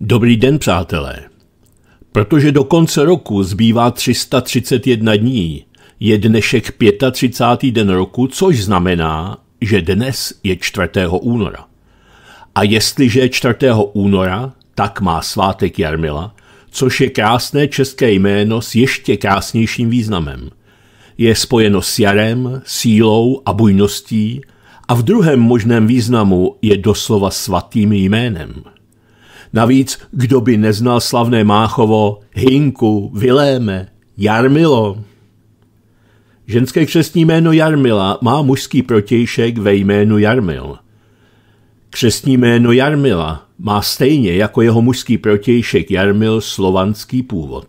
Dobrý den, přátelé. Protože do konce roku zbývá 331 dní, je dnešek 35. den roku, což znamená, že dnes je 4. února. A jestliže je 4. února, tak má svátek Jarmila, což je krásné české jméno s ještě krásnějším významem. Je spojeno s jarem, sílou a bujností a v druhém možném významu je doslova svatým jménem – Navíc, kdo by neznal slavné Máchovo, Hinku, Viléme, Jarmilo. Ženské křestní jméno Jarmila má mužský protějšek ve jménu Jarmil. Křestní jméno Jarmila má stejně jako jeho mužský protějšek Jarmil slovanský původ.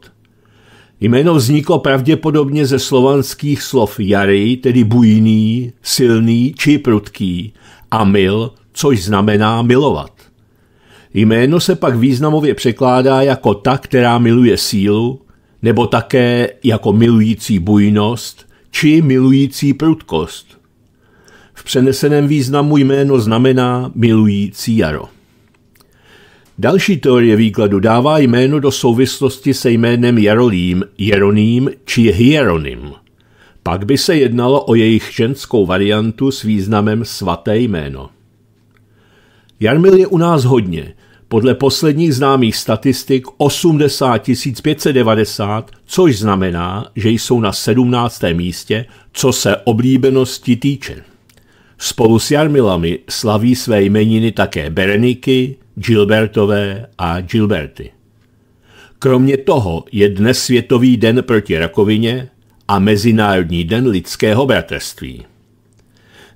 Jméno vzniklo pravděpodobně ze slovanských slov jary, tedy bujný, silný či prudký, a mil, což znamená milovat. Jméno se pak významově překládá jako ta, která miluje sílu, nebo také jako milující bujnost či milující prudkost. V přeneseném významu jméno znamená milující jaro. Další teorie výkladu dává jméno do souvislosti se jménem Jarolím, Jeroným či Hieronym. Pak by se jednalo o jejich ženskou variantu s významem svaté jméno. Jarmil je u nás hodně. Podle posledních známých statistik 80 590, což znamená, že jsou na 17. místě, co se oblíbenosti týče. Spolu s Jarmilami slaví své jmeniny také Bereniky, Gilbertové a Gilberty. Kromě toho je dnes Světový den proti rakovině a Mezinárodní den lidského bratrství.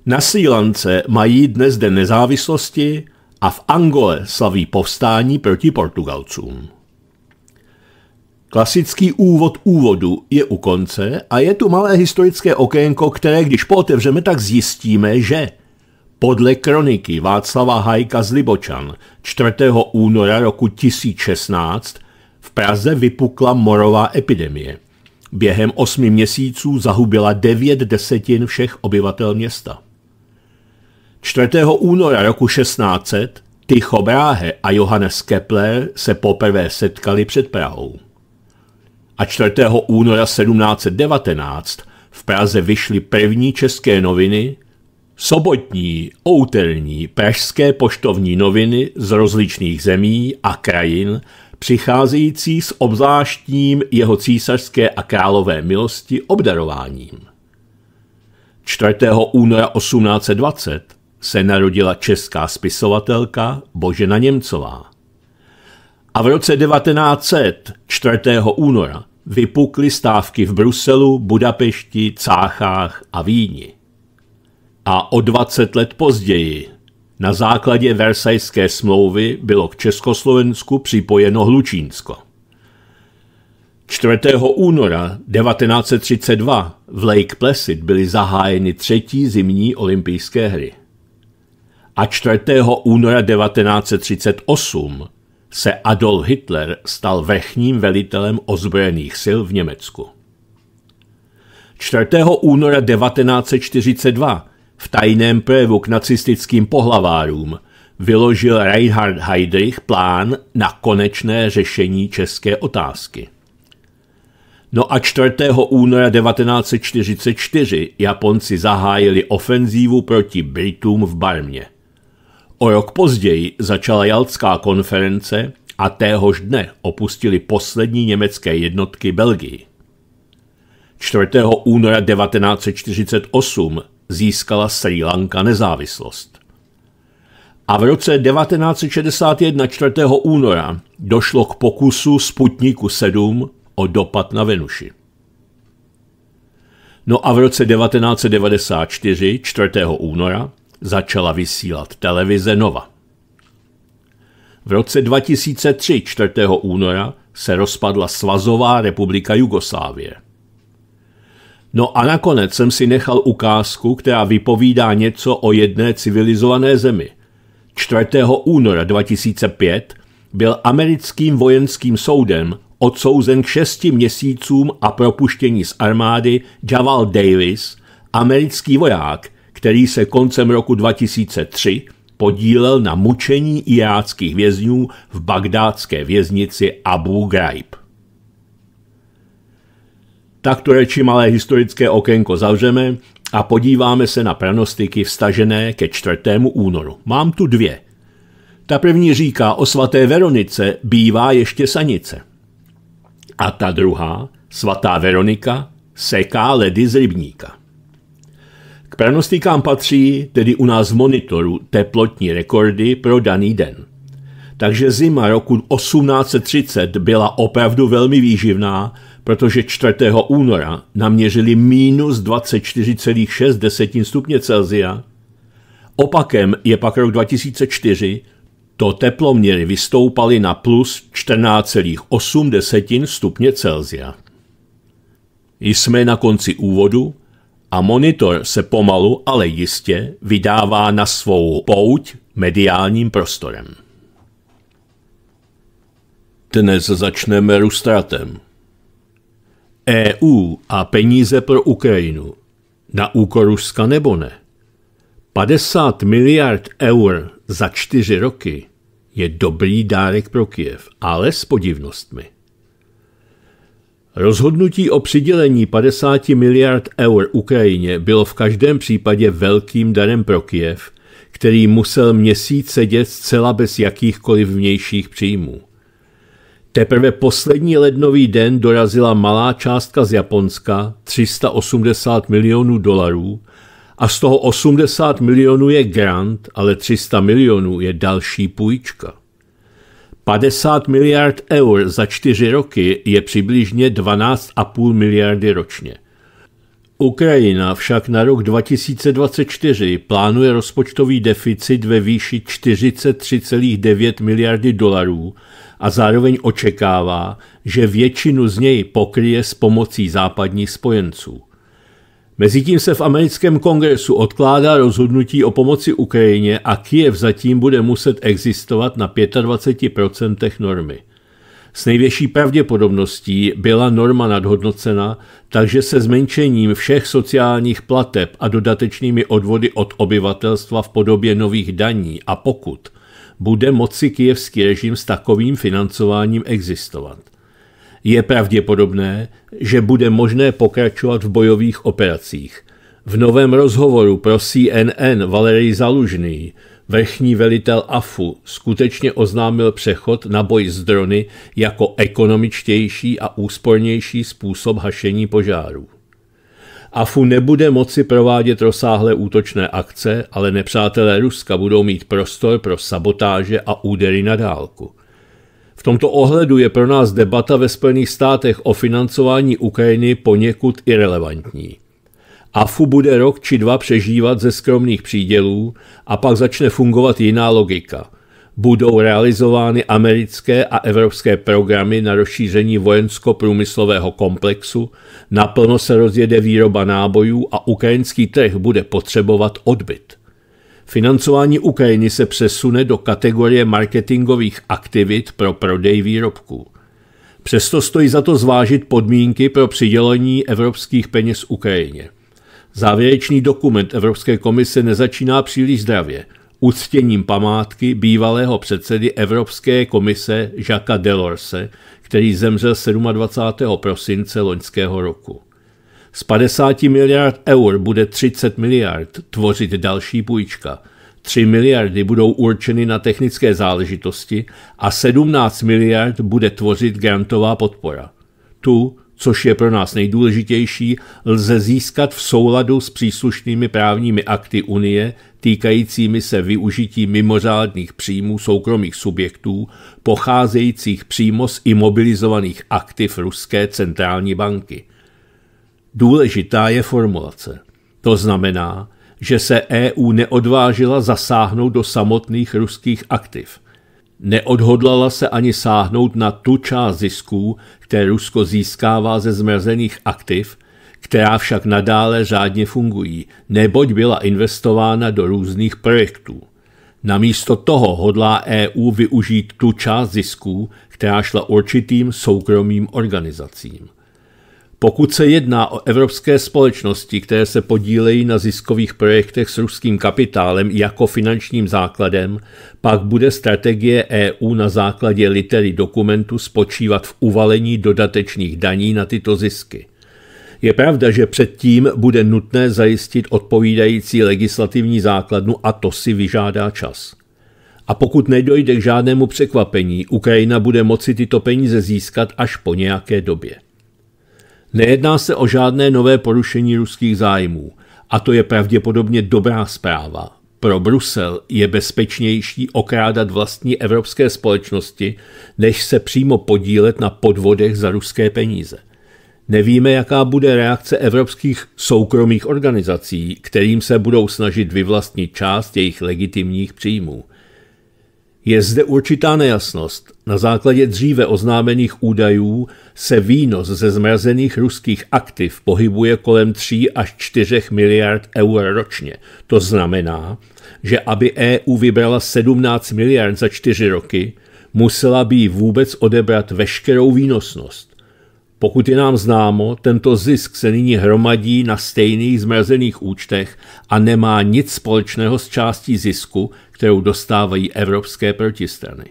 Na Sílance mají dnes Den nezávislosti a v Angole slaví povstání proti Portugalcům. Klasický úvod úvodu je u konce a je tu malé historické okénko, které když pootevřeme, tak zjistíme, že podle kroniky Václava Hajka z Libočan 4. února roku 1016 v Praze vypukla morová epidemie. Během osmi měsíců zahubila devět desetin všech obyvatel města. 4. února roku 1600 Tycho Brahe a Johannes Kepler se poprvé setkali před Prahou. A 4. února 1719 v Praze vyšly první české noviny, sobotní, outelní, pražské poštovní noviny z rozličných zemí a krajin, přicházející s obzáštním jeho císařské a králové milosti obdarováním. 4. února 1820 se narodila česká spisovatelka Božena Němcová. A v roce 1900, 4. února, vypukly stávky v Bruselu, Budapešti, Cáchách a Víni. A o 20 let později, na základě Versajské smlouvy, bylo k Československu připojeno Hlučínsko. 4. února 1932 v Lake Placid byly zahájeny třetí zimní olympijské hry a 4. února 1938 se Adolf Hitler stal vrchním velitelem ozbrojených sil v Německu. 4. února 1942 v tajném projevu k nacistickým pohlavárům vyložil Reinhard Heydrich plán na konečné řešení české otázky. No a 4. února 1944 Japonci zahájili ofenzívu proti Britům v Barmě. O rok později začala Jaltská konference a téhož dne opustili poslední německé jednotky Belgii. 4. února 1948 získala Sri Lanka nezávislost. A v roce 1961 4. února došlo k pokusu Sputniku 7 o dopad na Venuši. No a v roce 1994 4. února začala vysílat televize Nova. V roce 2003 4. února se rozpadla Svazová republika Jugoslávie. No a nakonec jsem si nechal ukázku, která vypovídá něco o jedné civilizované zemi. 4. února 2005 byl americkým vojenským soudem odsouzen k šesti měsícům a propuštění z armády Javal Davis, americký voják, který se koncem roku 2003 podílel na mučení iráckých vězňů v bagdátské věznici Abu Ghraib. Takto reči malé historické okénko zavřeme a podíváme se na pranostiky vstažené ke 4. únoru. Mám tu dvě. Ta první říká o svaté Veronice bývá ještě sanice. A ta druhá, svatá Veronika, seká ledy z rybníka. K pranostikám patří tedy u nás v monitoru teplotní rekordy pro daný den. Takže zima roku 1830 byla opravdu velmi výživná, protože 4. února naměřili minus 24,6 stupně Celsia. Opakem je pak rok 2004, to teploměry vystoupaly na plus 14,8 stupně Celsia. Jsme na konci úvodu, a monitor se pomalu, ale jistě vydává na svou pouť mediálním prostorem. Dnes začneme Rustratem. EU a peníze pro Ukrajinu. Na úkor Ruska nebo ne? 50 miliard eur za čtyři roky je dobrý dárek pro Kiev, ale s podivnostmi. Rozhodnutí o přidělení 50 miliard eur Ukrajině bylo v každém případě velkým darem pro Kiev, který musel měsíc sedět zcela bez jakýchkoliv vnějších příjmů. Teprve poslední lednový den dorazila malá částka z Japonska, 380 milionů dolarů, a z toho 80 milionů je grant, ale 300 milionů je další půjčka. 50 miliard eur za čtyři roky je přibližně 12,5 miliardy ročně. Ukrajina však na rok 2024 plánuje rozpočtový deficit ve výši 43,9 miliardy dolarů a zároveň očekává, že většinu z něj pokryje s pomocí západních spojenců – Mezitím se v americkém kongresu odkládá rozhodnutí o pomoci Ukrajině a Kiev zatím bude muset existovat na 25% normy. S největší pravděpodobností byla norma nadhodnocena, takže se zmenšením všech sociálních plateb a dodatečnými odvody od obyvatelstva v podobě nových daní a pokud bude moci kijevský režim s takovým financováním existovat je pravděpodobné, že bude možné pokračovat v bojových operacích. V novém rozhovoru pro CNN Valerij Zalužný, vrchní velitel AFU, skutečně oznámil přechod na boj s drony jako ekonomičtější a úspornější způsob hašení požárů. AFU nebude moci provádět rozsáhlé útočné akce, ale nepřátelé Ruska budou mít prostor pro sabotáže a údery na dálku – tomto ohledu je pro nás debata ve Spojených státech o financování Ukrajiny poněkud irrelevantní. AFU bude rok či dva přežívat ze skromných přídělů a pak začne fungovat jiná logika. Budou realizovány americké a evropské programy na rozšíření vojensko-průmyslového komplexu, naplno se rozjede výroba nábojů a ukrajinský trh bude potřebovat odbyt. Financování Ukrajiny se přesune do kategorie marketingových aktivit pro prodej výrobků. Přesto stojí za to zvážit podmínky pro přidělení evropských peněz Ukrajině. Závěrečný dokument Evropské komise nezačíná příliš zdravě uctěním památky bývalého předsedy Evropské komise Jacques Delorse, který zemřel 27. prosince loňského roku. Z 50 miliard eur bude 30 miliard tvořit další půjčka. 3 miliardy budou určeny na technické záležitosti a 17 miliard bude tvořit grantová podpora. Tu, což je pro nás nejdůležitější, lze získat v souladu s příslušnými právními akty Unie týkajícími se využití mimořádných příjmů soukromých subjektů pocházejících přímo z imobilizovaných aktiv Ruské centrální banky – Důležitá je formulace. To znamená, že se EU neodvážila zasáhnout do samotných ruských aktiv. Neodhodlala se ani sáhnout na tu část zisků, které Rusko získává ze zmrazených aktiv, která však nadále řádně fungují, neboť byla investována do různých projektů. Namísto toho hodlá EU využít tu část zisků, která šla určitým soukromým organizacím. Pokud se jedná o evropské společnosti, které se podílejí na ziskových projektech s ruským kapitálem jako finančním základem, pak bude strategie EU na základě litery dokumentu spočívat v uvalení dodatečných daní na tyto zisky. Je pravda, že předtím bude nutné zajistit odpovídající legislativní základnu a to si vyžádá čas. A pokud nedojde k žádnému překvapení, Ukrajina bude moci tyto peníze získat až po nějaké době. Nejedná se o žádné nové porušení ruských zájmů a to je pravděpodobně dobrá zpráva. Pro Brusel je bezpečnější okrádat vlastní evropské společnosti, než se přímo podílet na podvodech za ruské peníze. Nevíme, jaká bude reakce evropských soukromých organizací, kterým se budou snažit vyvlastnit část jejich legitimních příjmů. Je zde určitá nejasnost. Na základě dříve oznámených údajů se výnos ze zmrazených ruských aktiv pohybuje kolem 3 až 4 miliard eur ročně. To znamená, že aby EU vybrala 17 miliard za 4 roky, musela by jí vůbec odebrat veškerou výnosnost. Pokud je nám známo, tento zisk se nyní hromadí na stejných zmrazených účtech a nemá nic společného s částí zisku, kterou dostávají evropské protistrany.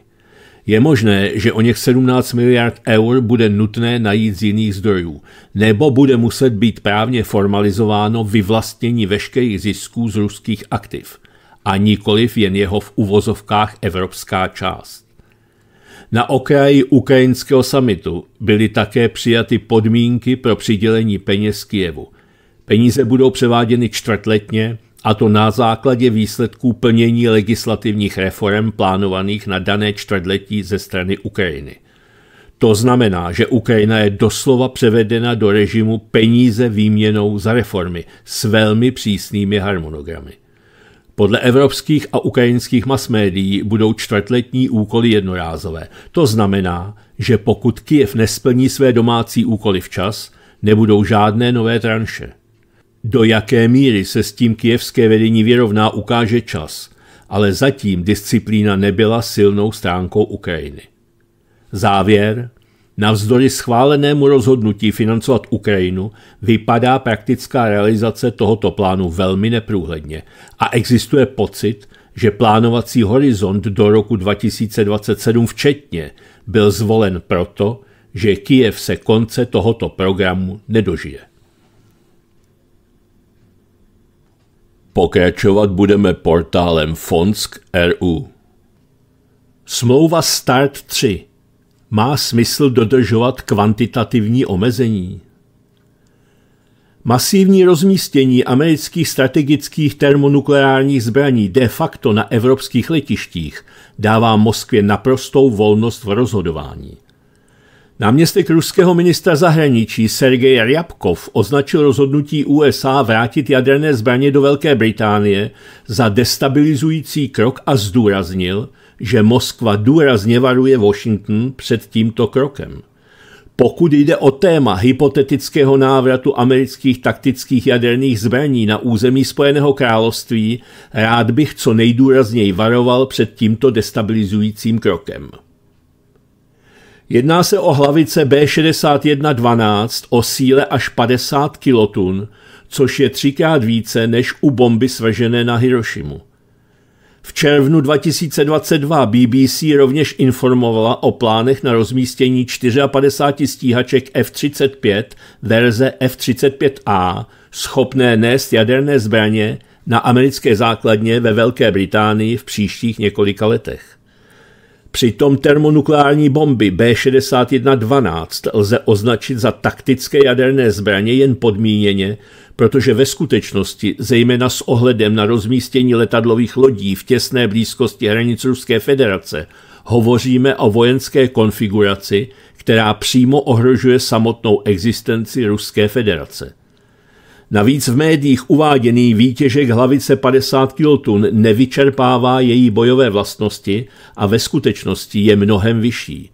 Je možné, že o něch 17 miliard eur bude nutné najít z jiných zdrojů, nebo bude muset být právně formalizováno vyvlastnění veškerých zisků z ruských aktiv, a nikoliv jen jeho v uvozovkách evropská část. Na okraji ukrajinského samitu byly také přijaty podmínky pro přidělení peněz Kijevu. Peníze budou převáděny čtvrtletně a to na základě výsledků plnění legislativních reform plánovaných na dané čtvrtletí ze strany Ukrajiny. To znamená, že Ukrajina je doslova převedena do režimu peníze výměnou za reformy s velmi přísnými harmonogramy. Podle evropských a ukrajinských masmédií budou čtvrtletní úkoly jednorázové. To znamená, že pokud Kiev nesplní své domácí úkoly včas, nebudou žádné nové tranše. Do jaké míry se s tím kijevské vedení vyrovná, ukáže čas, ale zatím disciplína nebyla silnou stránkou Ukrajiny. Závěr. Navzdory schválenému rozhodnutí financovat Ukrajinu vypadá praktická realizace tohoto plánu velmi neprůhledně a existuje pocit, že plánovací horizont do roku 2027 včetně byl zvolen proto, že Kijev se konce tohoto programu nedožije. Pokračovat budeme portálem Fonsk.ru. Smlouva Start 3. Má smysl dodržovat kvantitativní omezení? Masivní rozmístění amerických strategických termonukleárních zbraní de facto na evropských letištích dává Moskvě naprostou volnost v rozhodování. Náměstek ruského ministra zahraničí Sergej Ryabkov označil rozhodnutí USA vrátit jaderné zbraně do Velké Británie za destabilizující krok a zdůraznil, že Moskva důrazně varuje Washington před tímto krokem. Pokud jde o téma hypotetického návratu amerických taktických jaderných zbraní na území Spojeného království, rád bych co nejdůrazněji varoval před tímto destabilizujícím krokem. Jedná se o hlavice B6112 o síle až 50 kilotun, což je třikrát více než u bomby svržené na Hirošimu. V červnu 2022 BBC rovněž informovala o plánech na rozmístění 54 stíhaček F-35 verze F-35A, schopné nést jaderné zbraně, na americké základně ve Velké Británii v příštích několika letech. Přitom termonukleární bomby B6112 lze označit za taktické jaderné zbraně jen podmíněně, protože ve skutečnosti, zejména s ohledem na rozmístění letadlových lodí v těsné blízkosti hranic Ruské federace, hovoříme o vojenské konfiguraci, která přímo ohrožuje samotnou existenci Ruské federace. Navíc v médiích uváděný výtěžek hlavice 50 kilotun nevyčerpává její bojové vlastnosti a ve skutečnosti je mnohem vyšší.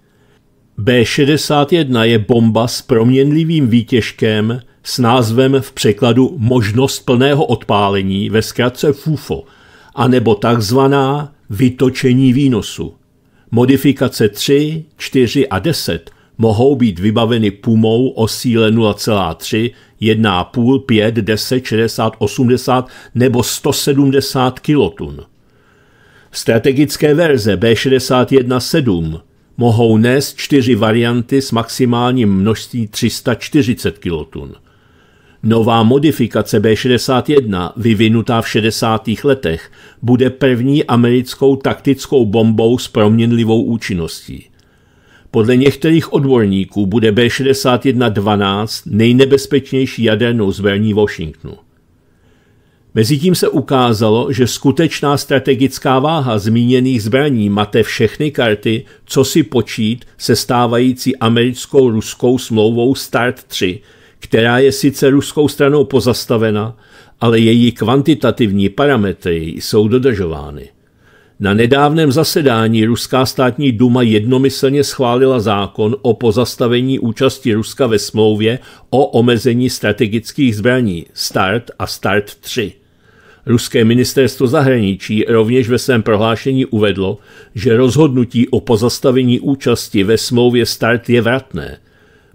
B61 je bomba s proměnlivým výtěžkem s názvem v překladu možnost plného odpálení ve zkratce FUFO, anebo takzvaná vytočení výnosu. Modifikace 3, 4 a 10 mohou být vybaveny Pumou o síle 0,3, 1,5, 5, 10, 60, 80 nebo 170 kilotun. Strategické verze B61-7 mohou nést čtyři varianty s maximálním množství 340 kilotun. Nová modifikace B-61, vyvinutá v 60. letech, bude první americkou taktickou bombou s proměnlivou účinností. Podle některých odborníků bude b 61 12 nejnebezpečnější jadernou zbraní Washingtonu. Mezitím se ukázalo, že skutečná strategická váha zmíněných zbraní mate všechny karty, co si počít se stávající americkou ruskou smlouvou START 3, která je sice ruskou stranou pozastavena, ale její kvantitativní parametry jsou dodržovány. Na nedávném zasedání ruská státní duma jednomyslně schválila zákon o pozastavení účasti Ruska ve smlouvě o omezení strategických zbraní START a START 3. Ruské ministerstvo zahraničí rovněž ve svém prohlášení uvedlo, že rozhodnutí o pozastavení účasti ve smlouvě START je vratné.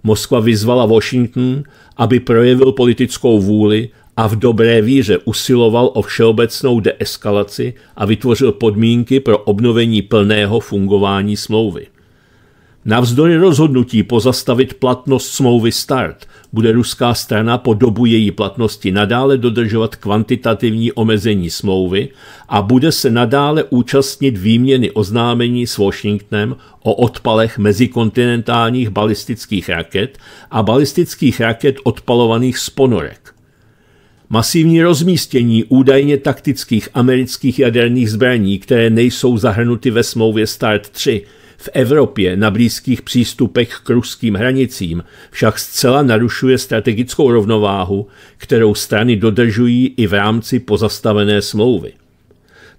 Moskva vyzvala Washington, aby projevil politickou vůli a v dobré víře usiloval o všeobecnou deeskalaci a vytvořil podmínky pro obnovení plného fungování smlouvy. Navzdory rozhodnutí pozastavit platnost smlouvy START bude ruská strana po dobu její platnosti nadále dodržovat kvantitativní omezení smlouvy a bude se nadále účastnit výměny oznámení s Washingtonem o odpalech mezikontinentálních balistických raket a balistických raket odpalovaných z ponorek. Masivní rozmístění údajně taktických amerických jaderných zbraní, které nejsou zahrnuty ve smlouvě START 3, v Evropě na blízkých přístupech k ruským hranicím však zcela narušuje strategickou rovnováhu, kterou strany dodržují i v rámci pozastavené smlouvy.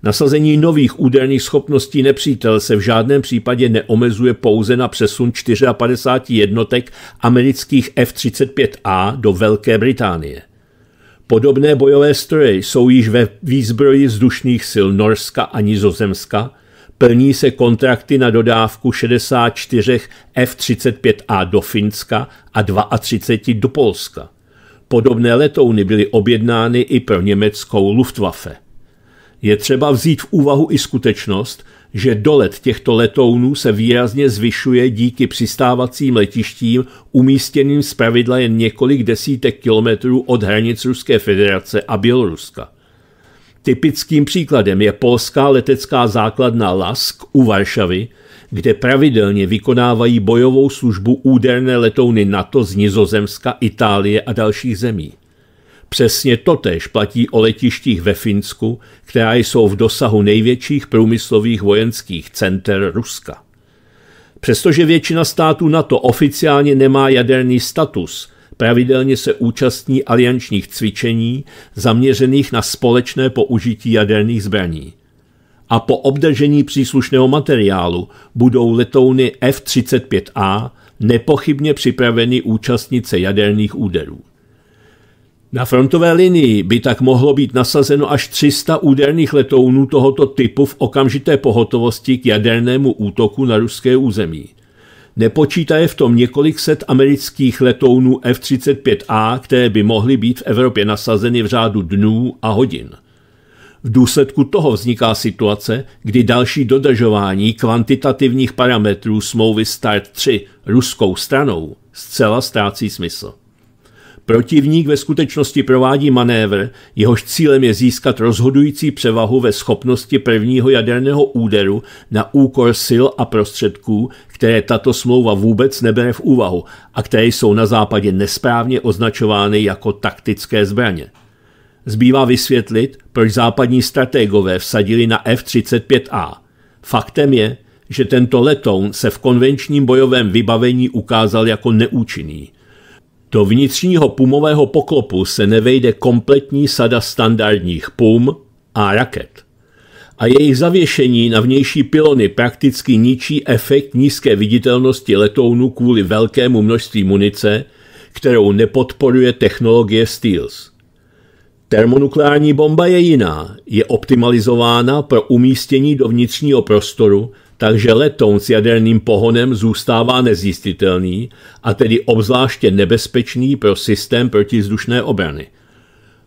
Nasazení nových úderných schopností nepřítel se v žádném případě neomezuje pouze na přesun 54 jednotek amerických F-35A do Velké Británie – Podobné bojové stroje jsou již ve výzbroji vzdušných sil Norska a Nizozemska, plní se kontrakty na dodávku 64 F-35A do Finska a 32 do Polska. Podobné letouny byly objednány i pro německou Luftwaffe. Je třeba vzít v úvahu i skutečnost, že dolet těchto letounů se výrazně zvyšuje díky přistávacím letištím umístěným zpravidla jen několik desítek kilometrů od hranic Ruské federace a Běloruska. Typickým příkladem je polská letecká základna Lask u Varšavy, kde pravidelně vykonávají bojovou službu úderné letouny NATO z Nizozemska, Itálie a dalších zemí. Přesně totéž platí o letištích ve Finsku, která jsou v dosahu největších průmyslových vojenských center Ruska. Přestože většina států NATO oficiálně nemá jaderný status, pravidelně se účastní aliančních cvičení zaměřených na společné použití jaderných zbraní. A po obdržení příslušného materiálu budou letouny F-35A nepochybně připraveny účastnice jaderných úderů. Na frontové linii by tak mohlo být nasazeno až 300 úderných letounů tohoto typu v okamžité pohotovosti k jadernému útoku na ruské území. Nepočítaje v tom několik set amerických letounů F-35A, které by mohly být v Evropě nasazeny v řádu dnů a hodin. V důsledku toho vzniká situace, kdy další dodržování kvantitativních parametrů smlouvy START 3 ruskou stranou zcela ztrácí smysl. Protivník ve skutečnosti provádí manévr, jehož cílem je získat rozhodující převahu ve schopnosti prvního jaderného úderu na úkor sil a prostředků, které tato smlouva vůbec nebere v úvahu a které jsou na západě nesprávně označovány jako taktické zbraně. Zbývá vysvětlit, proč západní strategové vsadili na F-35A. Faktem je, že tento letoun se v konvenčním bojovém vybavení ukázal jako neúčinný. Do vnitřního pumového poklopu se nevejde kompletní sada standardních pum a raket. A jejich zavěšení na vnější pilony prakticky ničí efekt nízké viditelnosti letounu kvůli velkému množství munice, kterou nepodporuje technologie Steels. Termonukleární bomba je jiná, je optimalizována pro umístění do vnitřního prostoru takže letoun s jaderným pohonem zůstává nezjistitelný a tedy obzvláště nebezpečný pro systém protizdušné obrany.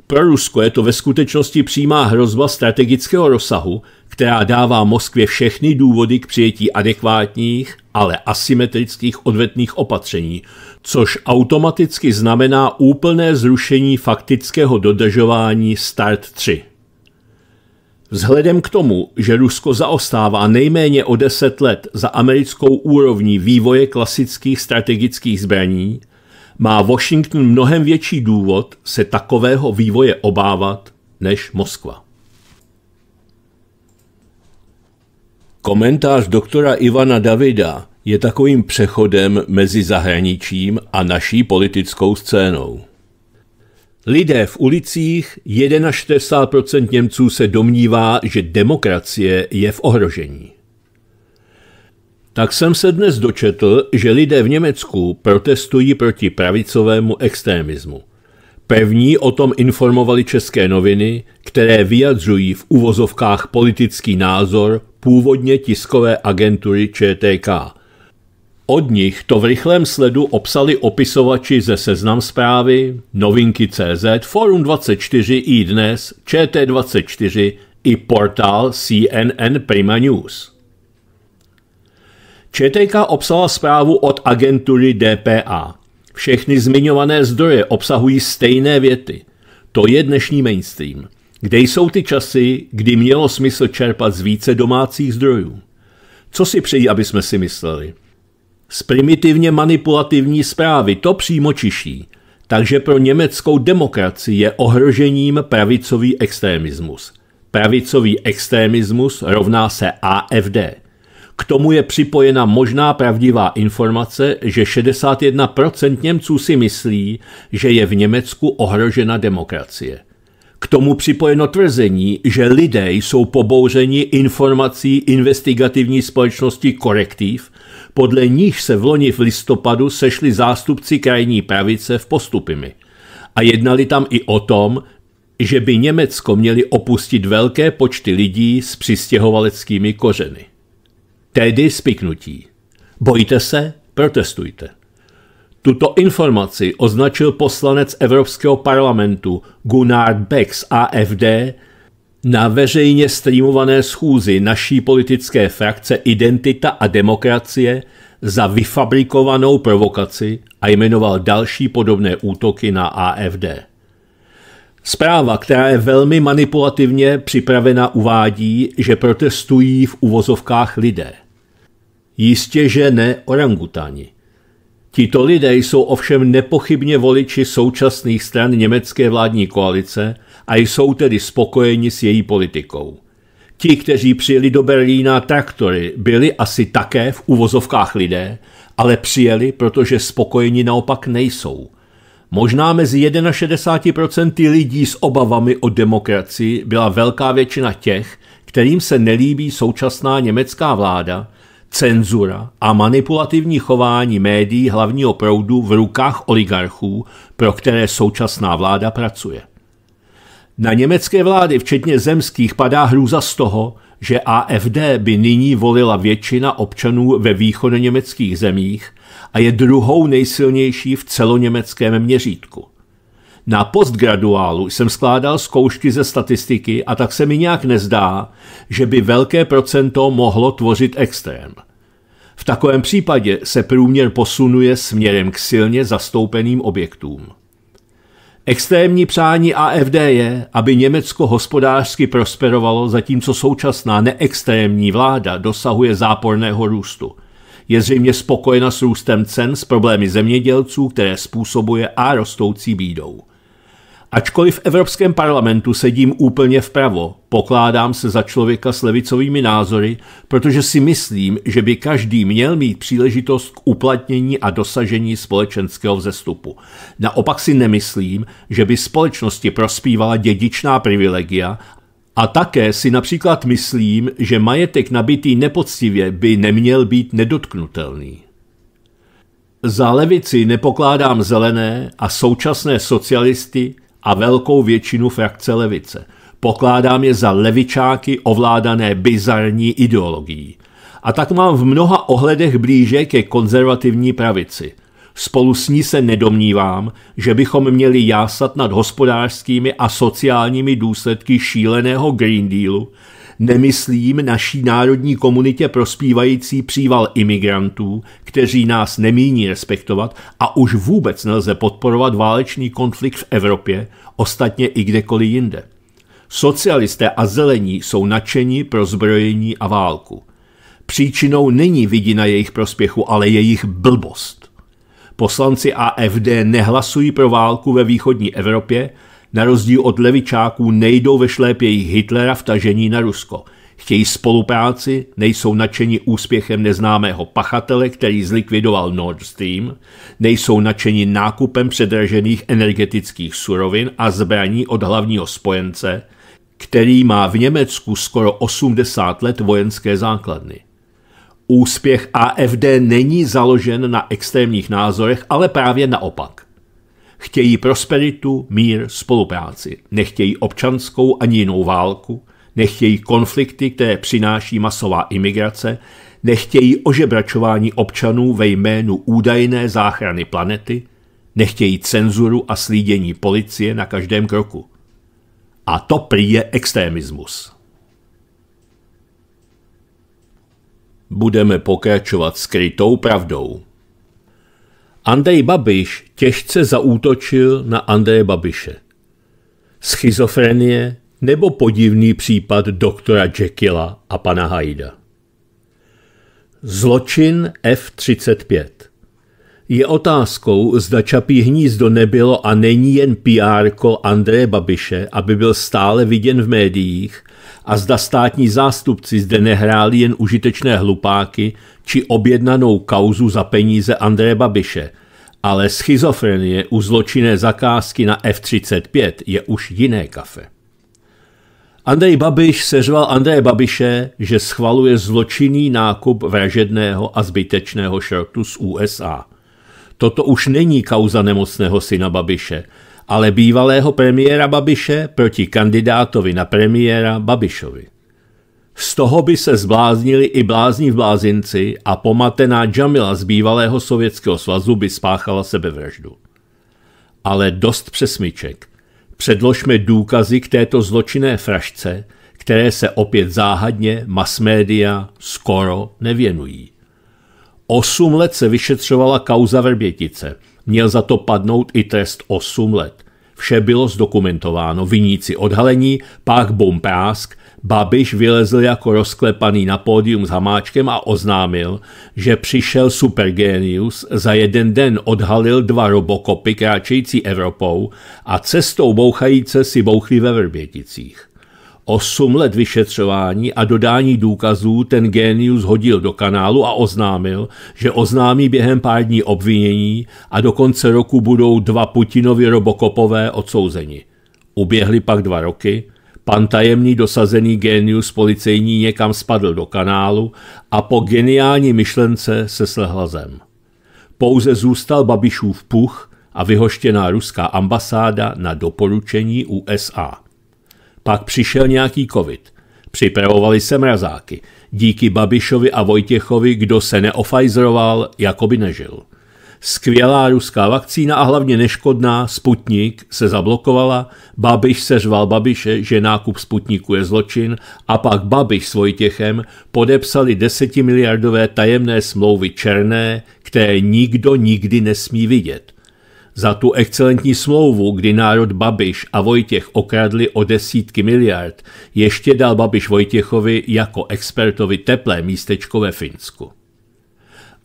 Pro Rusko je to ve skutečnosti přímá hrozba strategického rozsahu, která dává Moskvě všechny důvody k přijetí adekvátních, ale asymetrických odvetných opatření, což automaticky znamená úplné zrušení faktického dodržování START 3. Vzhledem k tomu, že Rusko zaostává nejméně o 10 let za americkou úrovní vývoje klasických strategických zbraní, má Washington mnohem větší důvod se takového vývoje obávat než Moskva. Komentář doktora Ivana Davida je takovým přechodem mezi zahraničím a naší politickou scénou. Lidé v ulicích, 61% Němců se domnívá, že demokracie je v ohrožení. Tak jsem se dnes dočetl, že lidé v Německu protestují proti pravicovému extremismu. První o tom informovali české noviny, které vyjadřují v uvozovkách politický názor původně tiskové agentury ČTK – od nich to v rychlém sledu obsali opisovači ze Seznam zprávy, Novinky CZ, Forum 24 i dnes, ČT24 i portál CNN Prima News. ČTK obsala zprávu od agentury DPA. Všechny zmiňované zdroje obsahují stejné věty. To je dnešní mainstream. Kde jsou ty časy, kdy mělo smysl čerpat z více domácích zdrojů? Co si přejí, aby jsme si mysleli? z primitivně manipulativní zprávy to přímo čiší. Takže pro německou demokracii je ohrožením pravicový extremismus. Pravicový extremismus rovná se AFD. K tomu je připojena možná pravdivá informace, že 61% Němců si myslí, že je v Německu ohrožena demokracie. K tomu připojeno tvrzení, že lidé jsou pobouřeni informací investigativní společnosti Korektiv, podle níž se v loni v listopadu sešli zástupci krajní pravice v postupimi. A jednali tam i o tom, že by Německo měli opustit velké počty lidí s přistěhovaleckými kořeny. Tedy spiknutí. Bojte se, protestujte. Tuto informaci označil poslanec Evropského parlamentu Gunnar Beck z AFD na veřejně streamované schůzi naší politické frakce Identita a demokracie za vyfabrikovanou provokaci a jmenoval další podobné útoky na AFD. Zpráva, která je velmi manipulativně připravena, uvádí, že protestují v uvozovkách lidé. Jistě, že ne orangutani. Tito lidé jsou ovšem nepochybně voliči současných stran německé vládní koalice – a jsou tedy spokojeni s její politikou. Ti, kteří přijeli do Berlína traktory, byli asi také v uvozovkách lidé, ale přijeli, protože spokojeni naopak nejsou. Možná mezi 61% lidí s obavami o demokracii byla velká většina těch, kterým se nelíbí současná německá vláda, cenzura a manipulativní chování médií hlavního proudu v rukách oligarchů, pro které současná vláda pracuje. Na německé vlády, včetně zemských, padá hrůza z toho, že AFD by nyní volila většina občanů ve východněmeckých zemích a je druhou nejsilnější v celoněmeckém měřítku. Na postgraduálu jsem skládal zkoušky ze statistiky a tak se mi nějak nezdá, že by velké procento mohlo tvořit extrém. V takovém případě se průměr posunuje směrem k silně zastoupeným objektům. Extrémní přání AFD je, aby Německo hospodářsky prosperovalo, zatímco současná neextrémní vláda dosahuje záporného růstu. Je zřejmě spokojena s růstem cen, s problémy zemědělců, které způsobuje a rostoucí bídou. Ačkoliv v Evropském parlamentu sedím úplně vpravo, pokládám se za člověka s levicovými názory, protože si myslím, že by každý měl mít příležitost k uplatnění a dosažení společenského vzestupu. Naopak si nemyslím, že by společnosti prospívala dědičná privilegia a také si například myslím, že majetek nabitý nepoctivě by neměl být nedotknutelný. Za levici nepokládám zelené a současné socialisty, a velkou většinu frakce levice. Pokládám je za levičáky ovládané bizarní ideologií. A tak mám v mnoha ohledech blíže ke konzervativní pravici. Spolu s ní se nedomnívám, že bychom měli jásat nad hospodářskými a sociálními důsledky šíleného Green Dealu, Nemyslím naší národní komunitě prospívající příval imigrantů, kteří nás nemíní respektovat a už vůbec nelze podporovat válečný konflikt v Evropě, ostatně i kdekoliv jinde. Socialisté a zelení jsou nadšení pro zbrojení a válku. Příčinou není vidina jejich prospěchu, ale jejich blbost. Poslanci AFD nehlasují pro válku ve východní Evropě, na rozdíl od levičáků nejdou ve šlépěji Hitlera v tažení na Rusko. Chtějí spolupráci, nejsou nadšeni úspěchem neznámého pachatele, který zlikvidoval Nord Stream, nejsou nadšeni nákupem předražených energetických surovin a zbraní od hlavního spojence, který má v Německu skoro 80 let vojenské základny. Úspěch AFD není založen na extrémních názorech, ale právě naopak. Chtějí prosperitu, mír, spolupráci. Nechtějí občanskou ani jinou válku. Nechtějí konflikty, které přináší masová imigrace. Nechtějí ožebračování občanů ve jménu údajné záchrany planety. Nechtějí cenzuru a slídění policie na každém kroku. A to prý je extremismus. Budeme pokračovat skrytou pravdou. Andrej Babiš těžce zaútočil na Andreje Babiše. Schizofrenie nebo podivný případ doktora Jekyla a pana Haida. Zločin F-35 Je otázkou, zda Čapí hnízdo nebylo a není jen pr Andreje Babiše, aby byl stále viděn v médiích, a zda státní zástupci zde nehráli jen užitečné hlupáky či objednanou kauzu za peníze Andreje Babiše, ale schizofrenie u zločinné zakázky na F-35 je už jiné kafe. Andrej Babiš seřval Andreje Babiše, že schvaluje zločinný nákup vražedného a zbytečného šrotu z USA. Toto už není kauza nemocného syna Babiše, ale bývalého premiéra Babiše proti kandidátovi na premiéra Babišovi. Z toho by se zbláznili i blázni v blázinci a pomatená Jamila z bývalého Sovětského svazu by spáchala sebevraždu. Ale dost přesmyček. Předložme důkazy k této zločinné frašce, které se opět záhadně mass skoro nevěnují. Osm let se vyšetřovala kauza Vrbětice. Měl za to padnout i trest osm let. Vše bylo zdokumentováno, viníci odhalení, pak bum prásk, Babiš vylezl jako rozklepaný na pódium s hamáčkem a oznámil, že přišel supergenius, za jeden den odhalil dva robokopy kráčející Evropou a cestou bouchajíce si bouchli ve Vrběticích. Osm let vyšetřování a dodání důkazů ten génius hodil do kanálu a oznámil, že oznámí během pár dní obvinění a do konce roku budou dva Putinovi robokopové odsouzeni. Uběhly pak dva roky, pan tajemný dosazený génius policejní někam spadl do kanálu a po geniální myšlence se slehla zem. Pouze zůstal Babišův puch a vyhoštěná ruská ambasáda na doporučení USA. Pak přišel nějaký covid. Připravovali se mrazáky. Díky Babišovi a Vojtěchovi, kdo se neofajzroval, jako by nežil. Skvělá ruská vakcína a hlavně neškodná Sputnik se zablokovala, Babiš seřval Babiše, že nákup Sputniku je zločin a pak Babiš s Vojtěchem podepsali desetimiliardové tajemné smlouvy černé, které nikdo nikdy nesmí vidět – za tu excelentní smlouvu, kdy národ Babiš a Vojtěch okradli o desítky miliard, ještě dal Babiš Vojtěchovi jako expertovi teplé místečko ve Finsku.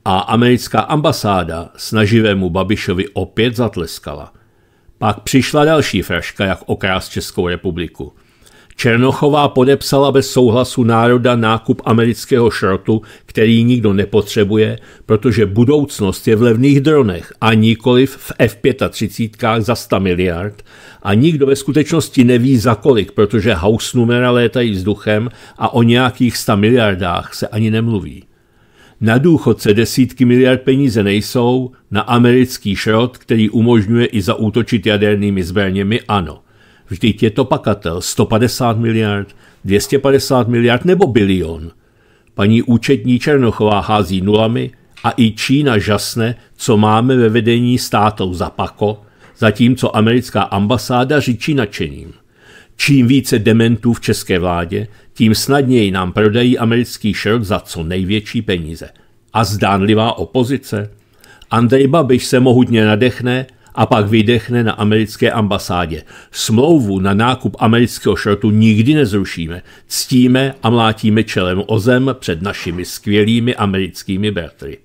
A americká ambasáda snaživému Babišovi opět zatleskala. Pak přišla další fraška, jak okrást Českou republiku – Černochová podepsala bez souhlasu národa nákup amerického šrotu, který nikdo nepotřebuje, protože budoucnost je v levných dronech a nikoliv v F-35 za 100 miliard a nikdo ve skutečnosti neví za kolik, protože house létají vzduchem a o nějakých 100 miliardách se ani nemluví. Na důchodce desítky miliard peníze nejsou, na americký šrot, který umožňuje i zaútočit jadernými zbraněmi, ano. Vždyť je to pakatel 150 miliard, 250 miliard nebo bilion. Paní účetní Černochová hází nulami a i Čína žasne, co máme ve vedení státou za pako, zatímco americká ambasáda říčí nadšením. Čím více dementů v české vládě, tím snadněji nám prodají americký šrot za co největší peníze. A zdánlivá opozice? Andrej Babiš se mohutně nadechne a pak vydechne na americké ambasádě. Smlouvu na nákup amerického šrotu nikdy nezrušíme. Ctíme a mlátíme čelem o zem před našimi skvělými americkými bratry.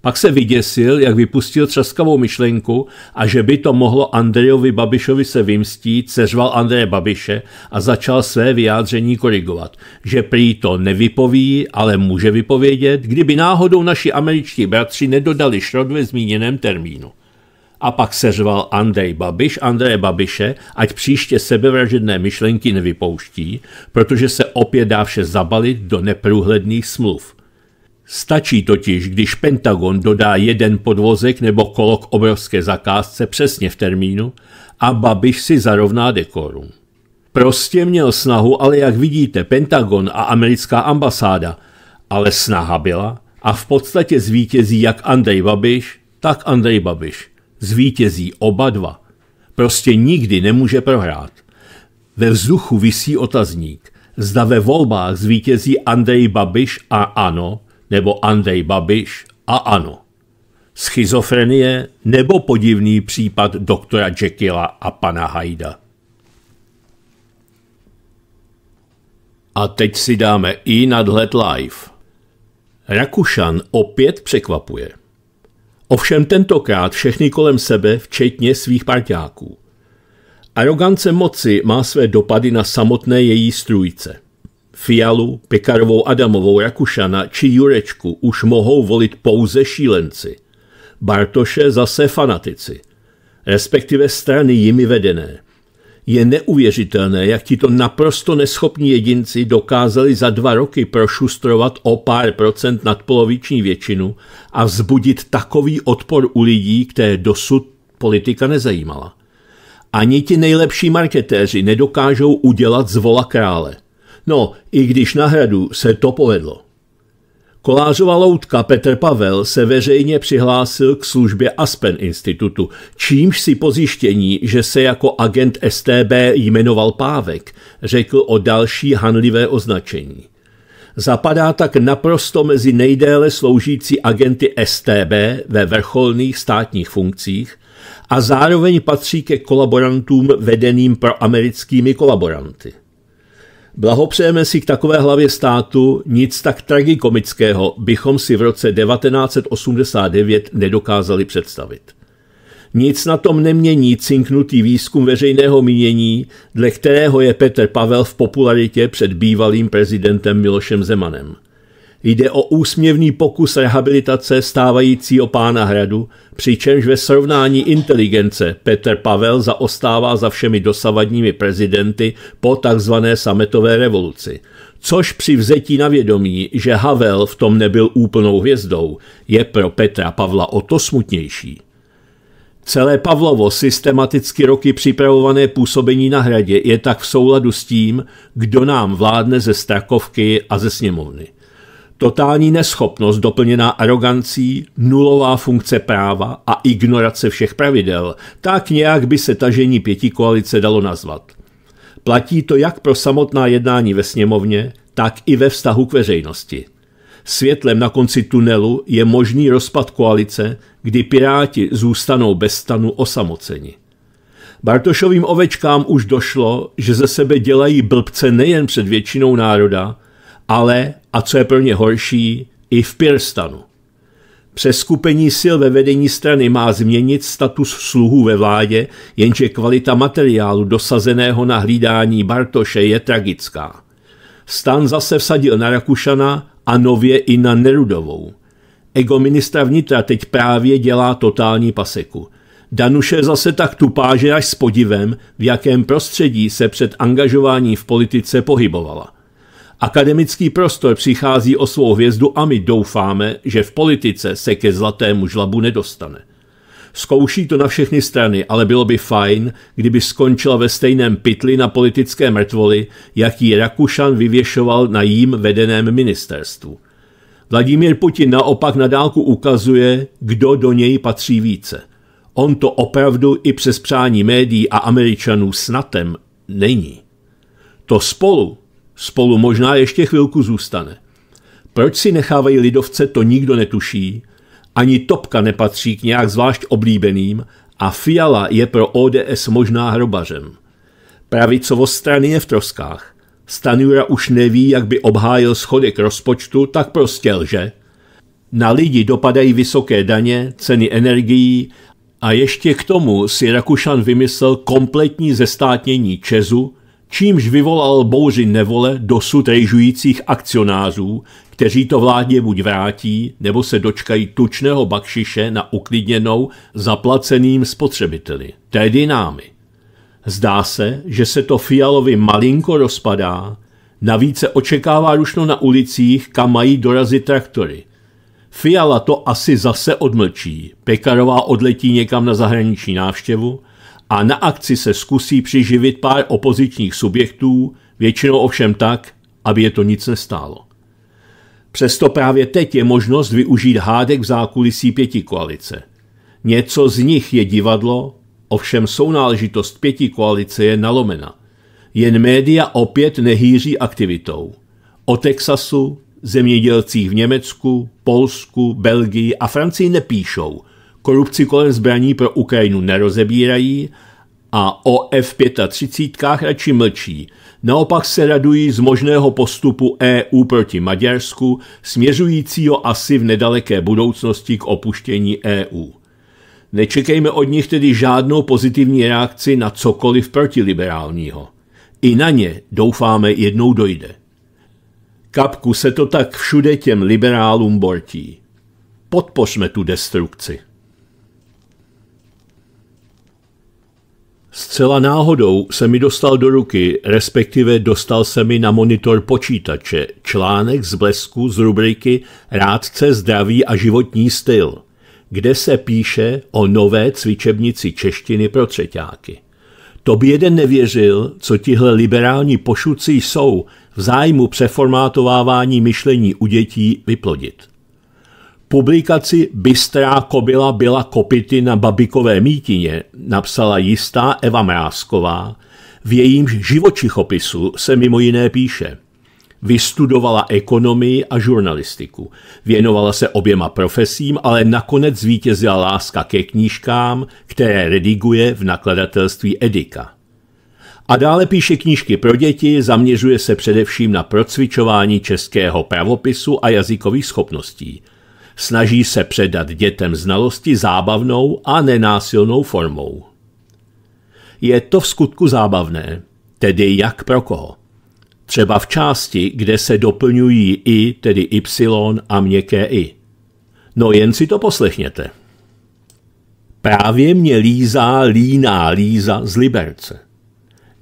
Pak se vyděsil, jak vypustil třaskavou myšlenku a že by to mohlo Andrejovi Babišovi se vymstít, seřval Andreje Babiše a začal své vyjádření korigovat, že prý to nevypoví, ale může vypovědět, kdyby náhodou naši američtí bratři nedodali šrot ve zmíněném termínu a pak seřval Andrej Babiš Andreje Babiše, ať příště sebevražedné myšlenky nevypouští, protože se opět dá vše zabalit do neprůhledných smluv. Stačí totiž, když Pentagon dodá jeden podvozek nebo kolok obrovské zakázce přesně v termínu a Babiš si zarovná dekoru. Prostě měl snahu, ale jak vidíte, Pentagon a americká ambasáda, ale snaha byla a v podstatě zvítězí jak Andrej Babiš, tak Andrej Babiš. Zvítězí oba dva. Prostě nikdy nemůže prohrát. Ve vzduchu visí otazník. Zda ve volbách zvítězí Andrej Babiš a ano, nebo Andrej Babiš a ano. Schizofrenie nebo podivný případ doktora Jekyla a pana Hajda. A teď si dáme i nadhled live. Rakušan opět překvapuje. Ovšem tentokrát všechny kolem sebe, včetně svých parťáků. Arogance moci má své dopady na samotné její strůjce. Fialu, Pekarovou Adamovou, Rakušana či Jurečku už mohou volit pouze šílenci. Bartoše zase fanatici, respektive strany jimi vedené. Je neuvěřitelné, jak ti to naprosto neschopní jedinci dokázali za dva roky prošustrovat o pár procent nadpoloviční většinu a vzbudit takový odpor u lidí, které dosud politika nezajímala. Ani ti nejlepší marketéři nedokážou udělat vola krále. No, i když na hradu se to povedlo. Kolářova loutka Petr Pavel se veřejně přihlásil k službě Aspen institutu, čímž si po zjištění, že se jako agent STB jmenoval Pávek, řekl o další hanlivé označení. Zapadá tak naprosto mezi nejdéle sloužící agenty STB ve vrcholných státních funkcích a zároveň patří ke kolaborantům vedeným proamerickými kolaboranty. Blahopřejeme si k takové hlavě státu, nic tak tragikomického bychom si v roce 1989 nedokázali představit. Nic na tom nemění cinknutý výzkum veřejného mínění, dle kterého je Petr Pavel v popularitě před bývalým prezidentem Milošem Zemanem. Jde o úsměvný pokus rehabilitace stávajícího pána hradu, přičemž ve srovnání inteligence Petr Pavel zaostává za všemi dosavadními prezidenty po tzv. sametové revoluci. Což při vzetí na vědomí, že Havel v tom nebyl úplnou hvězdou, je pro Petra Pavla o to smutnější. Celé Pavlovo systematicky roky připravované působení na hradě je tak v souladu s tím, kdo nám vládne ze Strakovky a ze sněmovny. Totální neschopnost doplněná arogancí, nulová funkce práva a ignorace všech pravidel, tak nějak by se tažení pěti koalice dalo nazvat. Platí to jak pro samotná jednání ve sněmovně, tak i ve vztahu k veřejnosti. Světlem na konci tunelu je možný rozpad koalice, kdy Piráti zůstanou bez stanu osamoceni. Bartošovým ovečkám už došlo, že ze sebe dělají blbce nejen před většinou národa, ale, a co je pro ně horší, i v Pirstanu. Přeskupení sil ve vedení strany má změnit status sluhů ve vládě, jenže kvalita materiálu dosazeného na hlídání Bartoše je tragická. Stan zase vsadil na Rakušana a nově i na Nerudovou. Ego ministra vnitra teď právě dělá totální paseku. Danuše zase tak tupá, že až s podivem, v jakém prostředí se před angažováním v politice pohybovala. Akademický prostor přichází o svou hvězdu a my doufáme, že v politice se ke zlatému žlabu nedostane. Zkouší to na všechny strany, ale bylo by fajn, kdyby skončila ve stejném pytli na politické mrtvoli, jaký Rakušan vyvěšoval na jím vedeném ministerstvu. Vladimír Putin naopak na dálku ukazuje, kdo do něj patří více. On to opravdu i přes přání médií a američanů snatem není. To spolu Spolu možná ještě chvilku zůstane. Proč si nechávají lidovce, to nikdo netuší. Ani Topka nepatří k nějak zvlášť oblíbeným a Fiala je pro ODS možná hrobařem. Pravicovo strany je v troskách. Stanura už neví, jak by obhájil schodek rozpočtu, tak prostě lže. Na lidi dopadají vysoké daně, ceny energií a ještě k tomu si Rakušan vymyslel kompletní zestátnění Čezu čímž vyvolal bouři nevole dosud rejžujících akcionářů, kteří to vládě buď vrátí, nebo se dočkají tučného bakšiše na uklidněnou zaplaceným spotřebiteli, tedy námi. Zdá se, že se to Fialovi malinko rozpadá, navíc se očekává rušno na ulicích, kam mají dorazit traktory. Fiala to asi zase odmlčí, Pekarová odletí někam na zahraniční návštěvu, a na akci se zkusí přiživit pár opozičních subjektů, většinou ovšem tak, aby je to nic nestálo. Přesto právě teď je možnost využít hádek v zákulisí pěti koalice. Něco z nich je divadlo, ovšem sounáležitost pěti koalice je nalomena. Jen média opět nehýří aktivitou. O Texasu, zemědělcích v Německu, Polsku, Belgii a Francii nepíšou – korupci kolem zbraní pro Ukrajinu nerozebírají a o F-35 radši mlčí. Naopak se radují z možného postupu EU proti Maďarsku, směřujícího asi v nedaleké budoucnosti k opuštění EU. Nečekejme od nich tedy žádnou pozitivní reakci na cokoliv protiliberálního. I na ně, doufáme, jednou dojde. Kapku se to tak všude těm liberálům bortí. Podpořme tu destrukci. Zcela náhodou se mi dostal do ruky, respektive dostal se mi na monitor počítače, článek z blesku z rubriky Rádce zdraví a životní styl, kde se píše o nové cvičebnici češtiny pro třetíáky. To by jeden nevěřil, co tihle liberální pošuci jsou v zájmu přeformátovávání myšlení u dětí vyplodit publikaci Bystrá kobila byla kopity na Babikové mítině napsala jistá Eva Mrázková, v jejímž živočichopisu se mimo jiné píše. Vystudovala ekonomii a žurnalistiku. Věnovala se oběma profesím, ale nakonec zvítězila láska ke knížkám, které rediguje v nakladatelství Edika. A dále píše knížky pro děti, zaměřuje se především na procvičování českého pravopisu a jazykových schopností – Snaží se předat dětem znalosti zábavnou a nenásilnou formou. Je to v skutku zábavné, tedy jak pro koho. Třeba v části, kde se doplňují i, tedy y a měkké i. No jen si to poslechněte. Právě mě lízá líná líza z Liberce.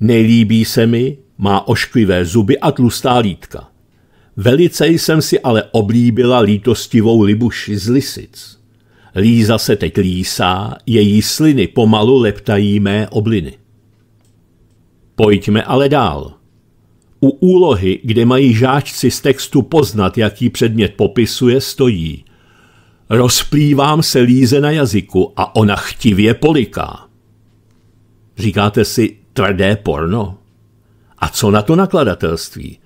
Nelíbí se mi, má ošklivé zuby a tlustá lítka. Velice jsem si ale oblíbila lítostivou Libuši z Lisic. Líza se teď lísá, její sliny pomalu leptají mé obliny. Pojďme ale dál. U úlohy, kde mají žáčci z textu poznat, jaký předmět popisuje, stojí. Rozplývám se líze na jazyku a ona chtivě poliká. Říkáte si tvrdé porno? A co na to nakladatelství?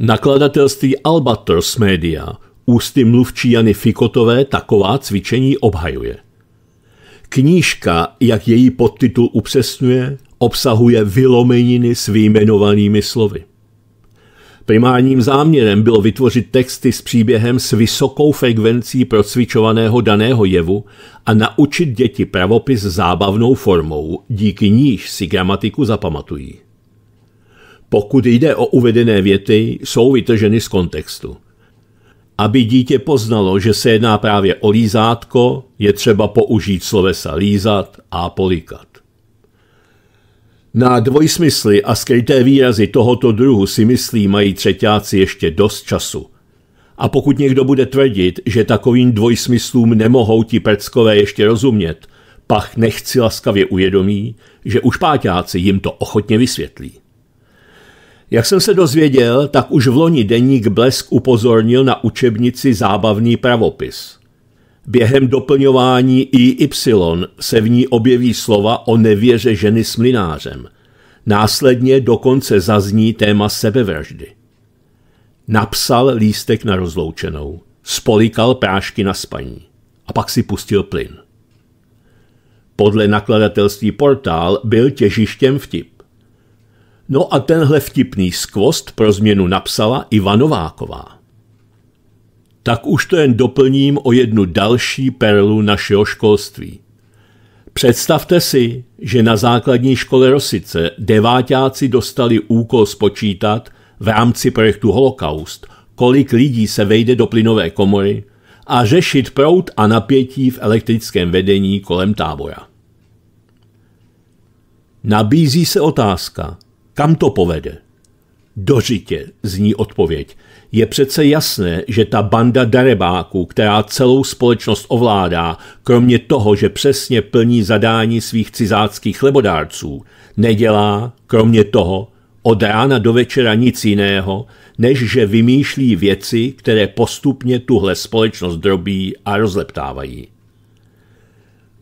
Nakladatelství Albatros Media ústy mluvčí Jany Fikotové taková cvičení obhajuje. Knížka, jak její podtitul upřesňuje, obsahuje vylomeniny s vyjmenovanými slovy. Primárním záměrem bylo vytvořit texty s příběhem s vysokou frekvencí procvičovaného daného jevu a naučit děti pravopis zábavnou formou, díky níž si gramatiku zapamatují pokud jde o uvedené věty, jsou vytrženy z kontextu. Aby dítě poznalo, že se jedná právě o lízátko, je třeba použít slovesa lízat a polikat. Na dvojsmysly a skryté výrazy tohoto druhu si myslí mají třetíáci ještě dost času. A pokud někdo bude tvrdit, že takovým dvojsmyslům nemohou ti prckové ještě rozumět, pach nechci laskavě uvědomí, že už páťáci jim to ochotně vysvětlí. Jak jsem se dozvěděl, tak už v loni deník Blesk upozornil na učebnici Zábavný pravopis. Během doplňování IY se v ní objeví slova o nevěře ženy s mlinářem. Následně dokonce zazní téma sebevraždy. Napsal lístek na rozloučenou, spolikal prášky na spaní a pak si pustil plyn. Podle nakladatelství Portál byl těžištěm vtip. No a tenhle vtipný skvost pro změnu napsala Iva Nováková. Tak už to jen doplním o jednu další perlu našeho školství. Představte si, že na základní škole Rosice devátáci dostali úkol spočítat v rámci projektu Holokaust, kolik lidí se vejde do plynové komory a řešit prout a napětí v elektrickém vedení kolem tábora. Nabízí se otázka, kam to povede? Dožitě, zní odpověď. Je přece jasné, že ta banda darebáků, která celou společnost ovládá, kromě toho, že přesně plní zadání svých cizáckých chlebodárců, nedělá, kromě toho, od rána do večera nic jiného, než že vymýšlí věci, které postupně tuhle společnost drobí a rozleptávají.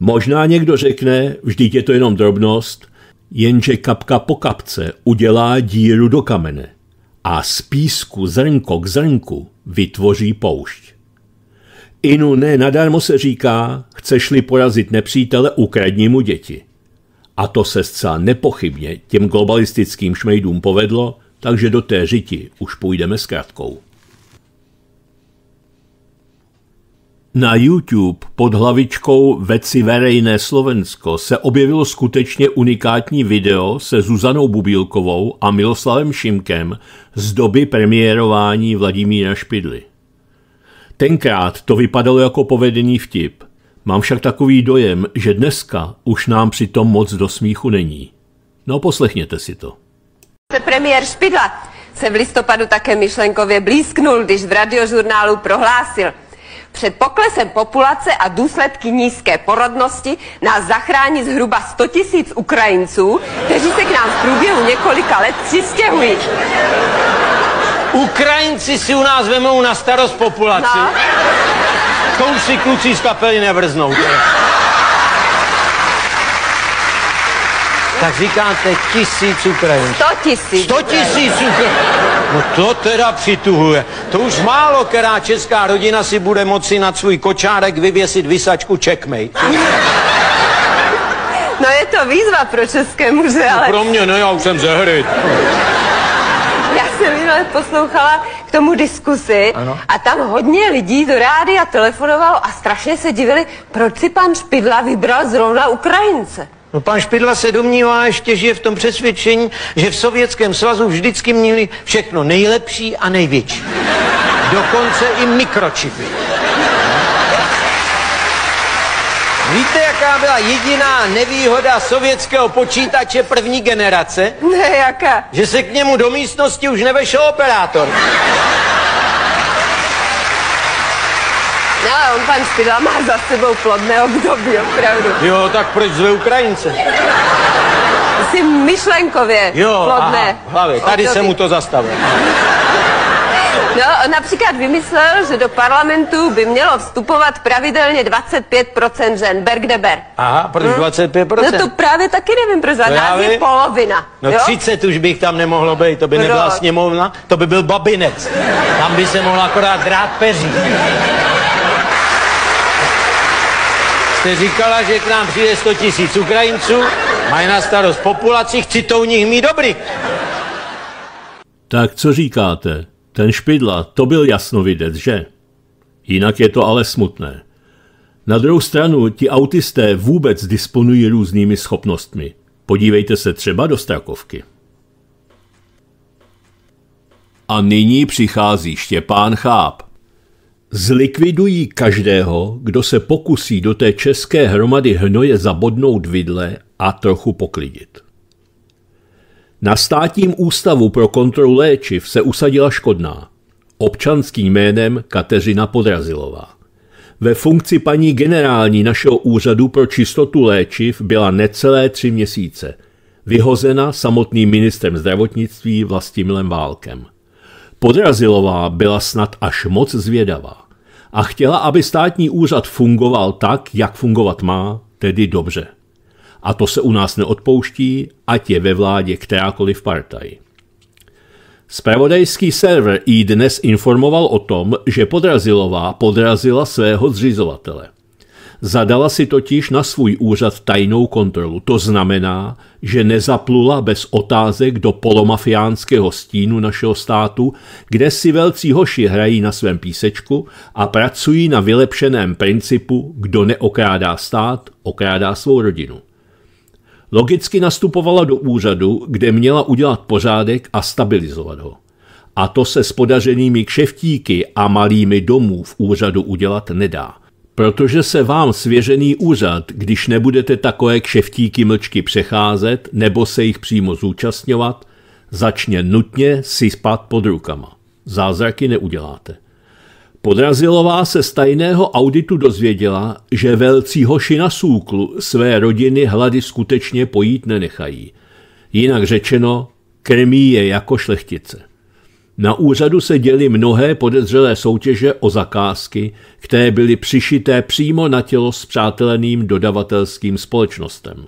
Možná někdo řekne, vždyť je to jenom drobnost, Jenže kapka po kapce udělá díru do kamene a z písku zrnko k zrnku vytvoří poušť. Inu ne nadarmo se říká, chceš-li porazit nepřítele, ukradni mu děti. A to se zcela nepochybně těm globalistickým šmejdům povedlo, takže do té řiti už půjdeme s kratkou. Na YouTube pod hlavičkou Veci verejné Slovensko se objevilo skutečně unikátní video se Zuzanou Bubílkovou a Miloslavem Šimkem z doby premiérování Vladimíra Špidly. Tenkrát to vypadalo jako povedený vtip. Mám však takový dojem, že dneska už nám při tom moc do smíchu není. No poslechněte si to. Premiér Špidla se v listopadu také myšlenkově blízknul, když v radiožurnálu prohlásil – před poklesem populace a důsledky nízké porodnosti nás zachrání zhruba 100 tisíc Ukrajinců, kteří se k nám v průběhu několika let přistěhují. Ukrajinci si u nás vemou na starost populaci. No. už si kluci z kapely nevrznou. Tak říkáte tisíc Ukrajinců. 100 tisíc. 100 tisíc Ukrajinců. No to teda přituhuje. To už málo, která česká rodina si bude moci nad svůj kočárek vyvěsit vysačku čekmej. No je to výzva pro České muže, no ale... No pro mě ne, já už jsem ze hry. Já jsem minule poslouchala k tomu diskusi ano. a tam hodně lidí do a telefonovalo a strašně se divili, proč si pan Špidla vybral zrovna Ukrajince. No pan Špidla se domnívá ještě, že je v tom přesvědčení, že v Sovětském svazu vždycky měli všechno nejlepší a největší. Dokonce i mikročipy. Víte, jaká byla jediná nevýhoda sovětského počítače první generace? Ne, jaká? Že se k němu do místnosti už nevešel operátor. Pardon, pan Spidla má za sebou plodné období, opravdu. Jo, tak proč zve Ukrajince? Jsi myšlenkově jo, plodné. Jo, hlavě, tady období. se mu to zastavil. No, například vymyslel, že do parlamentu by mělo vstupovat pravidelně 25% žen, ber. Aha, proč hmm? 25%? No to právě taky nevím, proč za nás je polovina. No jo? 30 už bych tam nemohlo být, to by nebyla sněmovna, to by byl babinec. Tam by se mohla akorát drát peří jste říkala, že k nám přijde 100 tisíc Ukrajinců, mají na starost populaci, chci to u nich mít dobrý. Tak co říkáte? Ten špidla, to byl jasnovidec, že? Jinak je to ale smutné. Na druhou stranu, ti autisté vůbec disponují různými schopnostmi. Podívejte se třeba do Strakovky. A nyní přichází Štěpán Cháp. Zlikvidují každého, kdo se pokusí do té české hromady hnoje zabodnout vidle a trochu poklidit. Na státním ústavu pro kontrolu léčiv se usadila škodná, občanským jménem Kateřina Podrazilová. Ve funkci paní generální našeho úřadu pro čistotu léčiv byla necelé tři měsíce, vyhozena samotným ministrem zdravotnictví Vlastimilem Válkem. Podrazilová byla snad až moc zvědavá a chtěla, aby státní úřad fungoval tak, jak fungovat má, tedy dobře. A to se u nás neodpouští, ať je ve vládě kterákoliv partaj. Spravodajský server i dnes informoval o tom, že Podrazilová podrazila svého zřizovatele. Zadala si totiž na svůj úřad tajnou kontrolu. To znamená, že nezaplula bez otázek do polomafiánského stínu našeho státu, kde si velcí hoši hrají na svém písečku a pracují na vylepšeném principu, kdo neokrádá stát, okrádá svou rodinu. Logicky nastupovala do úřadu, kde měla udělat pořádek a stabilizovat ho. A to se s podařenými kšeftíky a malými domů v úřadu udělat nedá – Protože se vám svěřený úřad, když nebudete takové kšeftíky mlčky přecházet nebo se jich přímo zúčastňovat, začne nutně si spát pod rukama. Zázraky neuděláte. Podrazilová se z tajného auditu dozvěděla, že velcí hoši na súklu své rodiny hlady skutečně pojít nenechají. Jinak řečeno, krmí je jako šlechtice. Na úřadu se děly mnohé podezřelé soutěže o zakázky, které byly přišité přímo na tělo s přáteleným dodavatelským společnostem.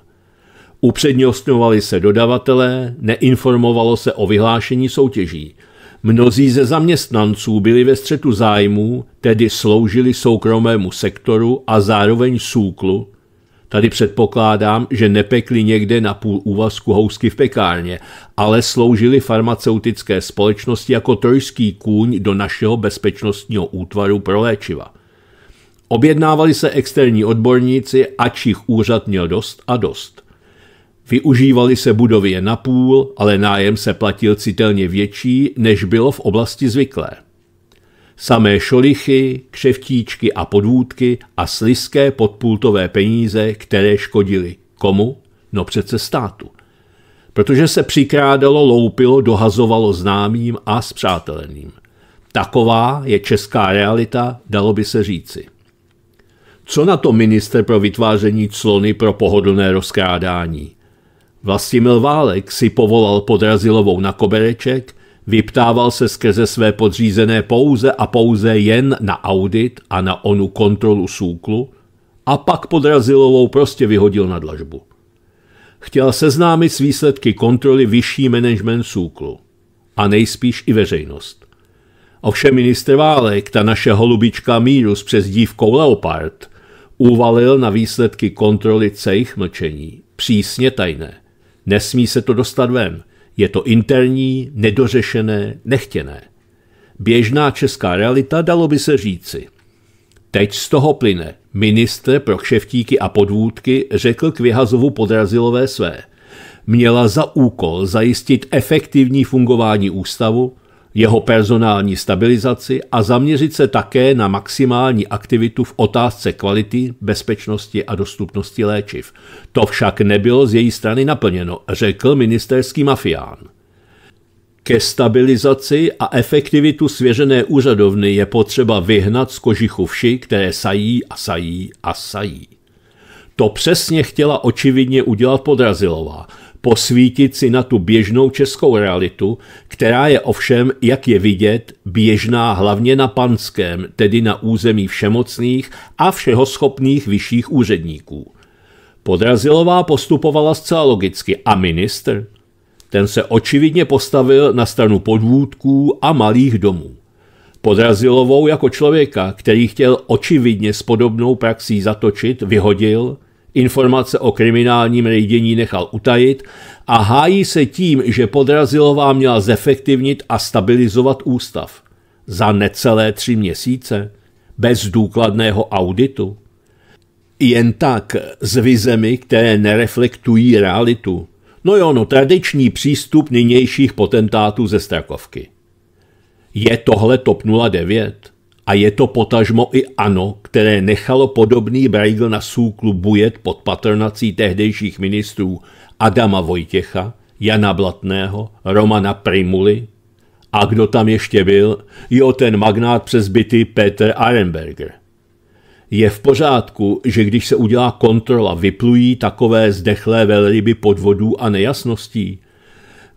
Upřednostňovali se dodavatelé, neinformovalo se o vyhlášení soutěží. Mnozí ze zaměstnanců byli ve střetu zájmů, tedy sloužili soukromému sektoru a zároveň súklu, Tady předpokládám, že nepekli někde na půl úvazku housky v pekárně, ale sloužili farmaceutické společnosti jako trojský kůň do našeho bezpečnostního útvaru pro léčiva. Objednávali se externí odborníci, ač jich úřad měl dost a dost. Využívali se budovy na půl, ale nájem se platil citelně větší, než bylo v oblasti zvyklé samé šolichy, kšeftíčky a podvůdky a sliské podpultové peníze, které škodily. Komu? No přece státu. Protože se přikrádalo, loupilo, dohazovalo známým a zpřáteleným. Taková je česká realita, dalo by se říci. Co na to minister pro vytváření clony pro pohodlné rozkrádání? Vlastimil Válek si povolal Podrazilovou na kobereček Vyptával se skrze své podřízené pouze a pouze jen na audit a na onu kontrolu súklu a pak podrazilovou prostě vyhodil na dlažbu. Chtěl seznámit s výsledky kontroly vyšší management súklu a nejspíš i veřejnost. Ovšem ministr Válek, ta naše holubička míru s přezdívkou Leopard, uvalil na výsledky kontroly cejch mlčení. Přísně tajné. Nesmí se to dostat ven. Je to interní, nedořešené, nechtěné. Běžná česká realita, dalo by se říci. Teď z toho plyne. Ministr pro kšeftíky a podvůdky řekl k Vyhazovu podrazilové své. Měla za úkol zajistit efektivní fungování ústavu, jeho personální stabilizaci a zaměřit se také na maximální aktivitu v otázce kvality, bezpečnosti a dostupnosti léčiv. To však nebylo z její strany naplněno, řekl ministerský mafián. Ke stabilizaci a efektivitu svěřené úřadovny je potřeba vyhnat z kožichu vši, které sají a sají a sají. To přesně chtěla očividně udělat Podrazilová – posvítit si na tu běžnou českou realitu, která je ovšem, jak je vidět, běžná hlavně na panském, tedy na území všemocných a všeho schopných vyšších úředníků. Podrazilová postupovala zcela logicky a ministr? Ten se očividně postavil na stranu podvůdků a malých domů. Podrazilovou jako člověka, který chtěl očividně s podobnou praxí zatočit, vyhodil – Informace o kriminálním rejdění nechal utajit a hájí se tím, že Podrazilová měla zefektivnit a stabilizovat ústav. Za necelé tři měsíce? Bez důkladného auditu? Jen tak s vizemi, které nereflektují realitu. No jo, no tradiční přístup nynějších potentátů ze Strakovky. Je tohle TOP 09? a je to potažmo i ANO, které nechalo podobný Braigl na súklu bujet pod patronací tehdejších ministrů Adama Vojtěcha, Jana Blatného, Romana Primuly a kdo tam ještě byl, jo ten magnát přezbytý Peter Arenberger. Je v pořádku, že když se udělá kontrola, vyplují takové zdechlé velryby podvodů a nejasností?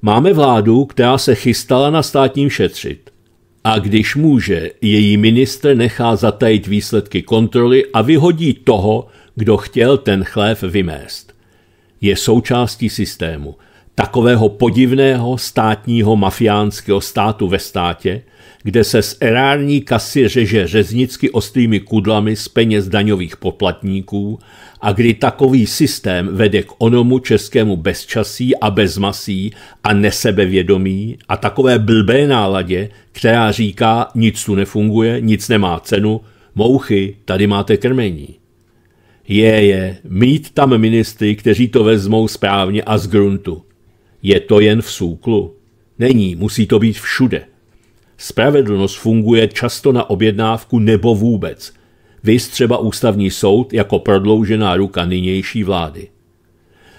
Máme vládu, která se chystala na státním šetřit a když může, její ministr nechá zatajit výsledky kontroly a vyhodí toho, kdo chtěl ten chlév vymést. Je součástí systému, takového podivného státního mafiánského státu ve státě, kde se z erární kasy řeže řeznicky ostrými kudlami z peněz daňových poplatníků a kdy takový systém vede k onomu českému bezčasí a bezmasí a nesebevědomí a takové blbé náladě, která říká, nic tu nefunguje, nic nemá cenu, mouchy, tady máte krmení. Je, je, mít tam ministry, kteří to vezmou správně a z gruntu. Je to jen v súklu? Není, musí to být všude. Spravedlnost funguje často na objednávku nebo vůbec – vys třeba ústavní soud jako prodloužená ruka nynější vlády.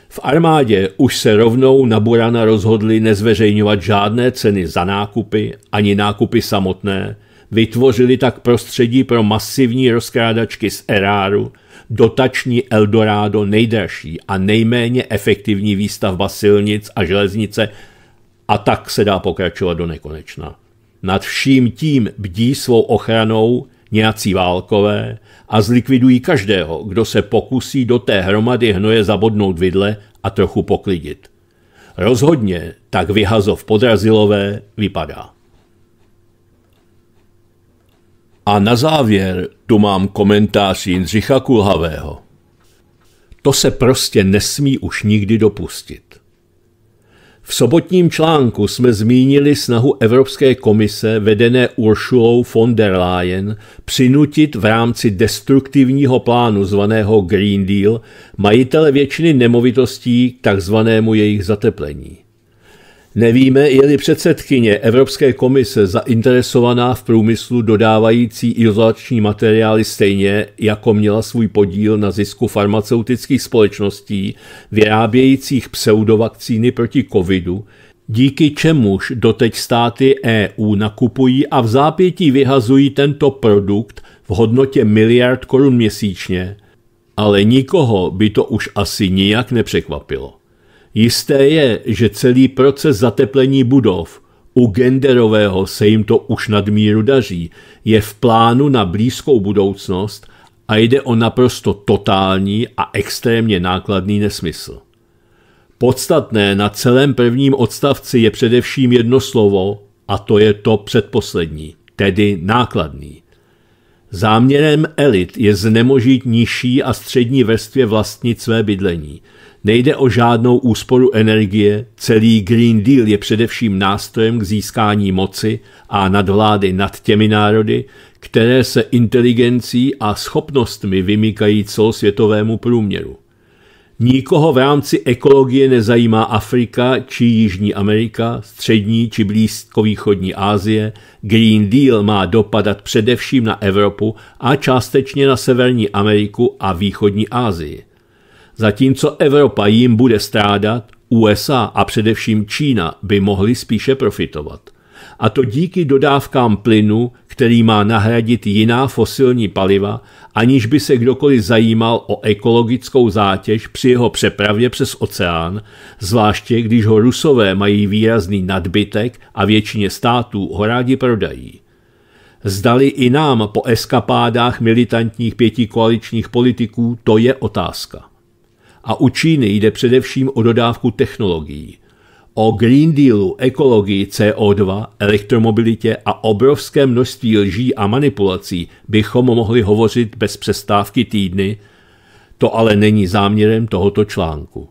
V armádě už se rovnou na Burana rozhodli nezveřejňovat žádné ceny za nákupy ani nákupy samotné, vytvořili tak prostředí pro masivní rozkrádačky z eráru, dotační Eldorado nejdražší a nejméně efektivní výstavba silnic a železnice a tak se dá pokračovat do nekonečna. Nad vším tím bdí svou ochranou nějací válkové a zlikvidují každého, kdo se pokusí do té hromady hnoje zabodnout vidle a trochu poklidit. Rozhodně tak vyhazov podrazilové vypadá. A na závěr tu mám komentář Jindřicha Kulhavého. To se prostě nesmí už nikdy dopustit. V sobotním článku jsme zmínili snahu Evropské komise vedené Uršulou von der Leyen přinutit v rámci destruktivního plánu zvaného Green Deal majitele většiny nemovitostí k takzvanému jejich zateplení. Nevíme, je-li předsedkyně Evropské komise zainteresovaná v průmyslu dodávající izolační materiály stejně, jako měla svůj podíl na zisku farmaceutických společností vyrábějících pseudovakcíny proti covidu, díky čemuž doteď státy EU nakupují a v zápětí vyhazují tento produkt v hodnotě miliard korun měsíčně, ale nikoho by to už asi nijak nepřekvapilo. Jisté je, že celý proces zateplení budov, u genderového se jim to už nadmíru daří, je v plánu na blízkou budoucnost a jde o naprosto totální a extrémně nákladný nesmysl. Podstatné na celém prvním odstavci je především jedno slovo, a to je to předposlední, tedy nákladný. Záměrem elit je znemožit nižší a střední vrstvě vlastnit své bydlení. Nejde o žádnou úsporu energie, celý Green Deal je především nástrojem k získání moci a nadvlády nad těmi národy, které se inteligencí a schopnostmi vymykají celosvětovému průměru. Nikoho v rámci ekologie nezajímá Afrika či Jižní Amerika, Střední či Blízkovýchodní Asie. Green Deal má dopadat především na Evropu a částečně na Severní Ameriku a Východní Asii. Zatímco Evropa jim bude strádat, USA a především Čína by mohly spíše profitovat. A to díky dodávkám plynu, který má nahradit jiná fosilní paliva, aniž by se kdokoliv zajímal o ekologickou zátěž při jeho přepravě přes oceán, zvláště když ho rusové mají výrazný nadbytek a většině států ho rádi prodají. Zdali i nám po eskapádách militantních pěti koaličních politiků, to je otázka a u Číny jde především o dodávku technologií. O Green Dealu, ekologii CO2, elektromobilitě a obrovské množství lží a manipulací bychom mohli hovořit bez přestávky týdny, to ale není záměrem tohoto článku.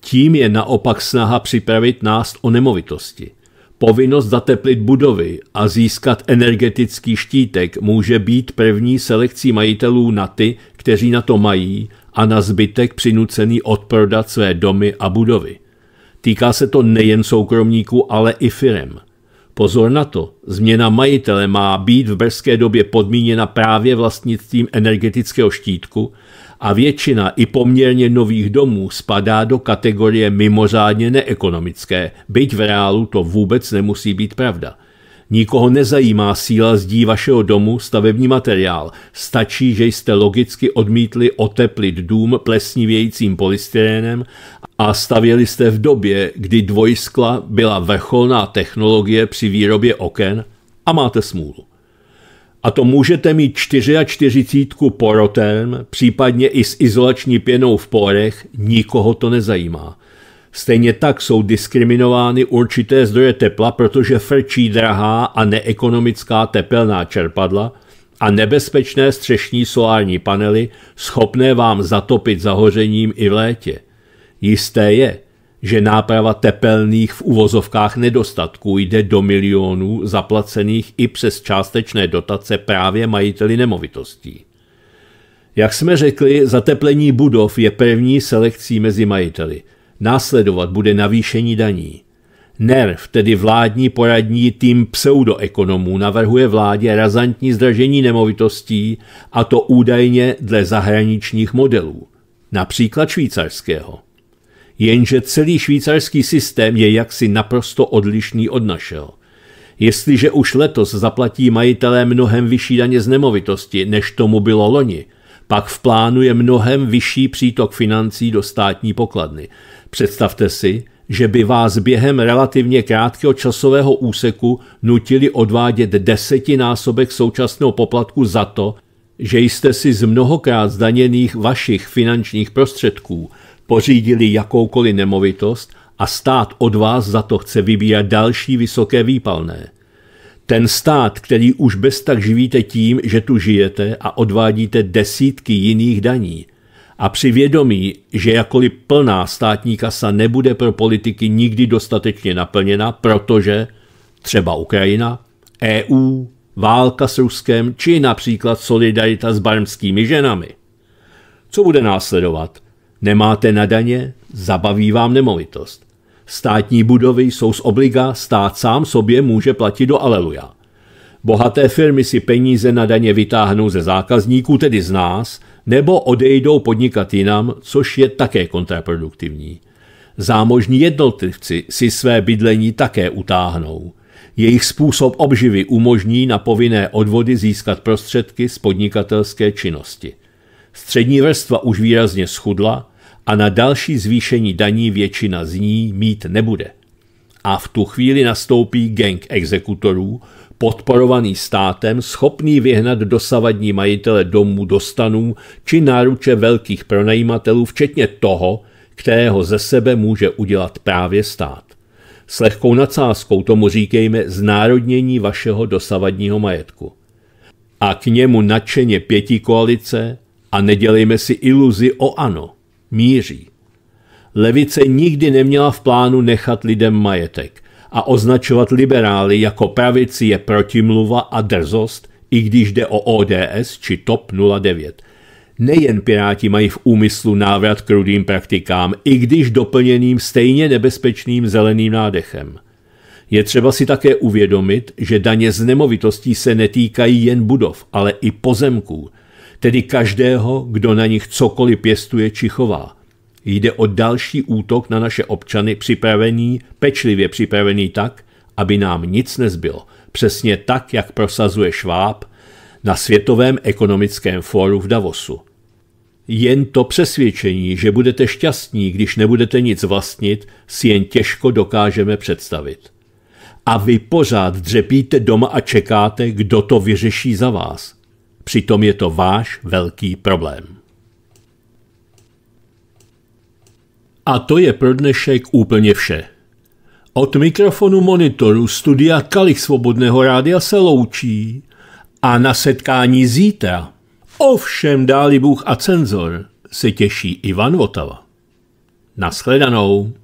Tím je naopak snaha připravit nás o nemovitosti. Povinnost zateplit budovy a získat energetický štítek může být první selekcí majitelů na ty, kteří na to mají a na zbytek přinucený odprodat své domy a budovy. Týká se to nejen soukromníků, ale i firem. Pozor na to, změna majitele má být v brzké době podmíněna právě vlastnictvím energetického štítku a většina i poměrně nových domů spadá do kategorie mimořádně neekonomické, byť v reálu to vůbec nemusí být pravda – Nikoho nezajímá síla zdí vašeho domu, stavební materiál. Stačí, že jste logicky odmítli oteplit dům plesnivějícím polystyrenem a stavěli jste v době, kdy dvojskla byla vrcholná technologie při výrobě oken a máte smůlu. A to můžete mít 44 porotem, případně i s izolační pěnou v porech, nikoho to nezajímá. Stejně tak jsou diskriminovány určité zdroje tepla, protože frčí drahá a neekonomická tepelná čerpadla a nebezpečné střešní solární panely, schopné vám zatopit zahořením i v létě. Jisté je, že náprava tepelných v uvozovkách nedostatků jde do milionů zaplacených i přes částečné dotace právě majiteli nemovitostí. Jak jsme řekli, zateplení budov je první selekcí mezi majiteli – Následovat bude navýšení daní. NERV, tedy vládní poradní tým pseudoekonomů, navrhuje vládě razantní zdražení nemovitostí, a to údajně dle zahraničních modelů, například švýcarského. Jenže celý švýcarský systém je jaksi naprosto odlišný od našeho. Jestliže už letos zaplatí majitelé mnohem vyšší daně z nemovitosti, než tomu bylo loni, pak v plánu je mnohem vyšší přítok financí do státní pokladny, Představte si, že by vás během relativně krátkého časového úseku nutili odvádět desetinásobek současného poplatku za to, že jste si z mnohokrát zdaněných vašich finančních prostředků pořídili jakoukoliv nemovitost a stát od vás za to chce vybírat další vysoké výpalné. Ten stát, který už bez tak živíte tím, že tu žijete a odvádíte desítky jiných daní – a při vědomí, že jakoli plná státní kasa nebude pro politiky nikdy dostatečně naplněna, protože třeba Ukrajina, EU, válka s Ruskem či například solidarita s barmskými ženami. Co bude následovat? Nemáte na daně? Zabaví vám nemovitost. Státní budovy jsou z obliga, stát sám sobě může platit do aleluja. Bohaté firmy si peníze na daně vytáhnou ze zákazníků, tedy z nás, nebo odejdou podnikat jinam, což je také kontraproduktivní. Zámožní jednotlivci si své bydlení také utáhnou. Jejich způsob obživy umožní na povinné odvody získat prostředky z podnikatelské činnosti. Střední vrstva už výrazně schudla a na další zvýšení daní většina z ní mít nebude. A v tu chvíli nastoupí gang exekutorů, podporovaný státem, schopný vyhnat dosavadní majitele domů do stanů či náruče velkých pronajímatelů, včetně toho, kterého ze sebe může udělat právě stát. S lehkou nadsázkou tomu říkejme znárodnění vašeho dosavadního majetku. A k němu nadšeně pěti koalice, a nedělejme si iluzi o ano, míří. Levice nikdy neměla v plánu nechat lidem majetek a označovat liberály jako pravici je protimluva a drzost, i když jde o ODS či TOP 09. Nejen Piráti mají v úmyslu návrat k rudým praktikám, i když doplněným stejně nebezpečným zeleným nádechem. Je třeba si také uvědomit, že daně z nemovitostí se netýkají jen budov, ale i pozemků, tedy každého, kdo na nich cokoliv pěstuje či chová – jde o další útok na naše občany připravený, pečlivě připravený tak, aby nám nic nezbylo. Přesně tak, jak prosazuje Šváb na Světovém ekonomickém fóru v Davosu. Jen to přesvědčení, že budete šťastní, když nebudete nic vlastnit, si jen těžko dokážeme představit. A vy pořád dřepíte doma a čekáte, kdo to vyřeší za vás. Přitom je to váš velký problém. A to je pro dnešek úplně vše. Od mikrofonu monitoru studia Kalich Svobodného rádia se loučí a na setkání zítra, ovšem dáli Bůh a cenzor, se těší Ivan Votava. Naschledanou.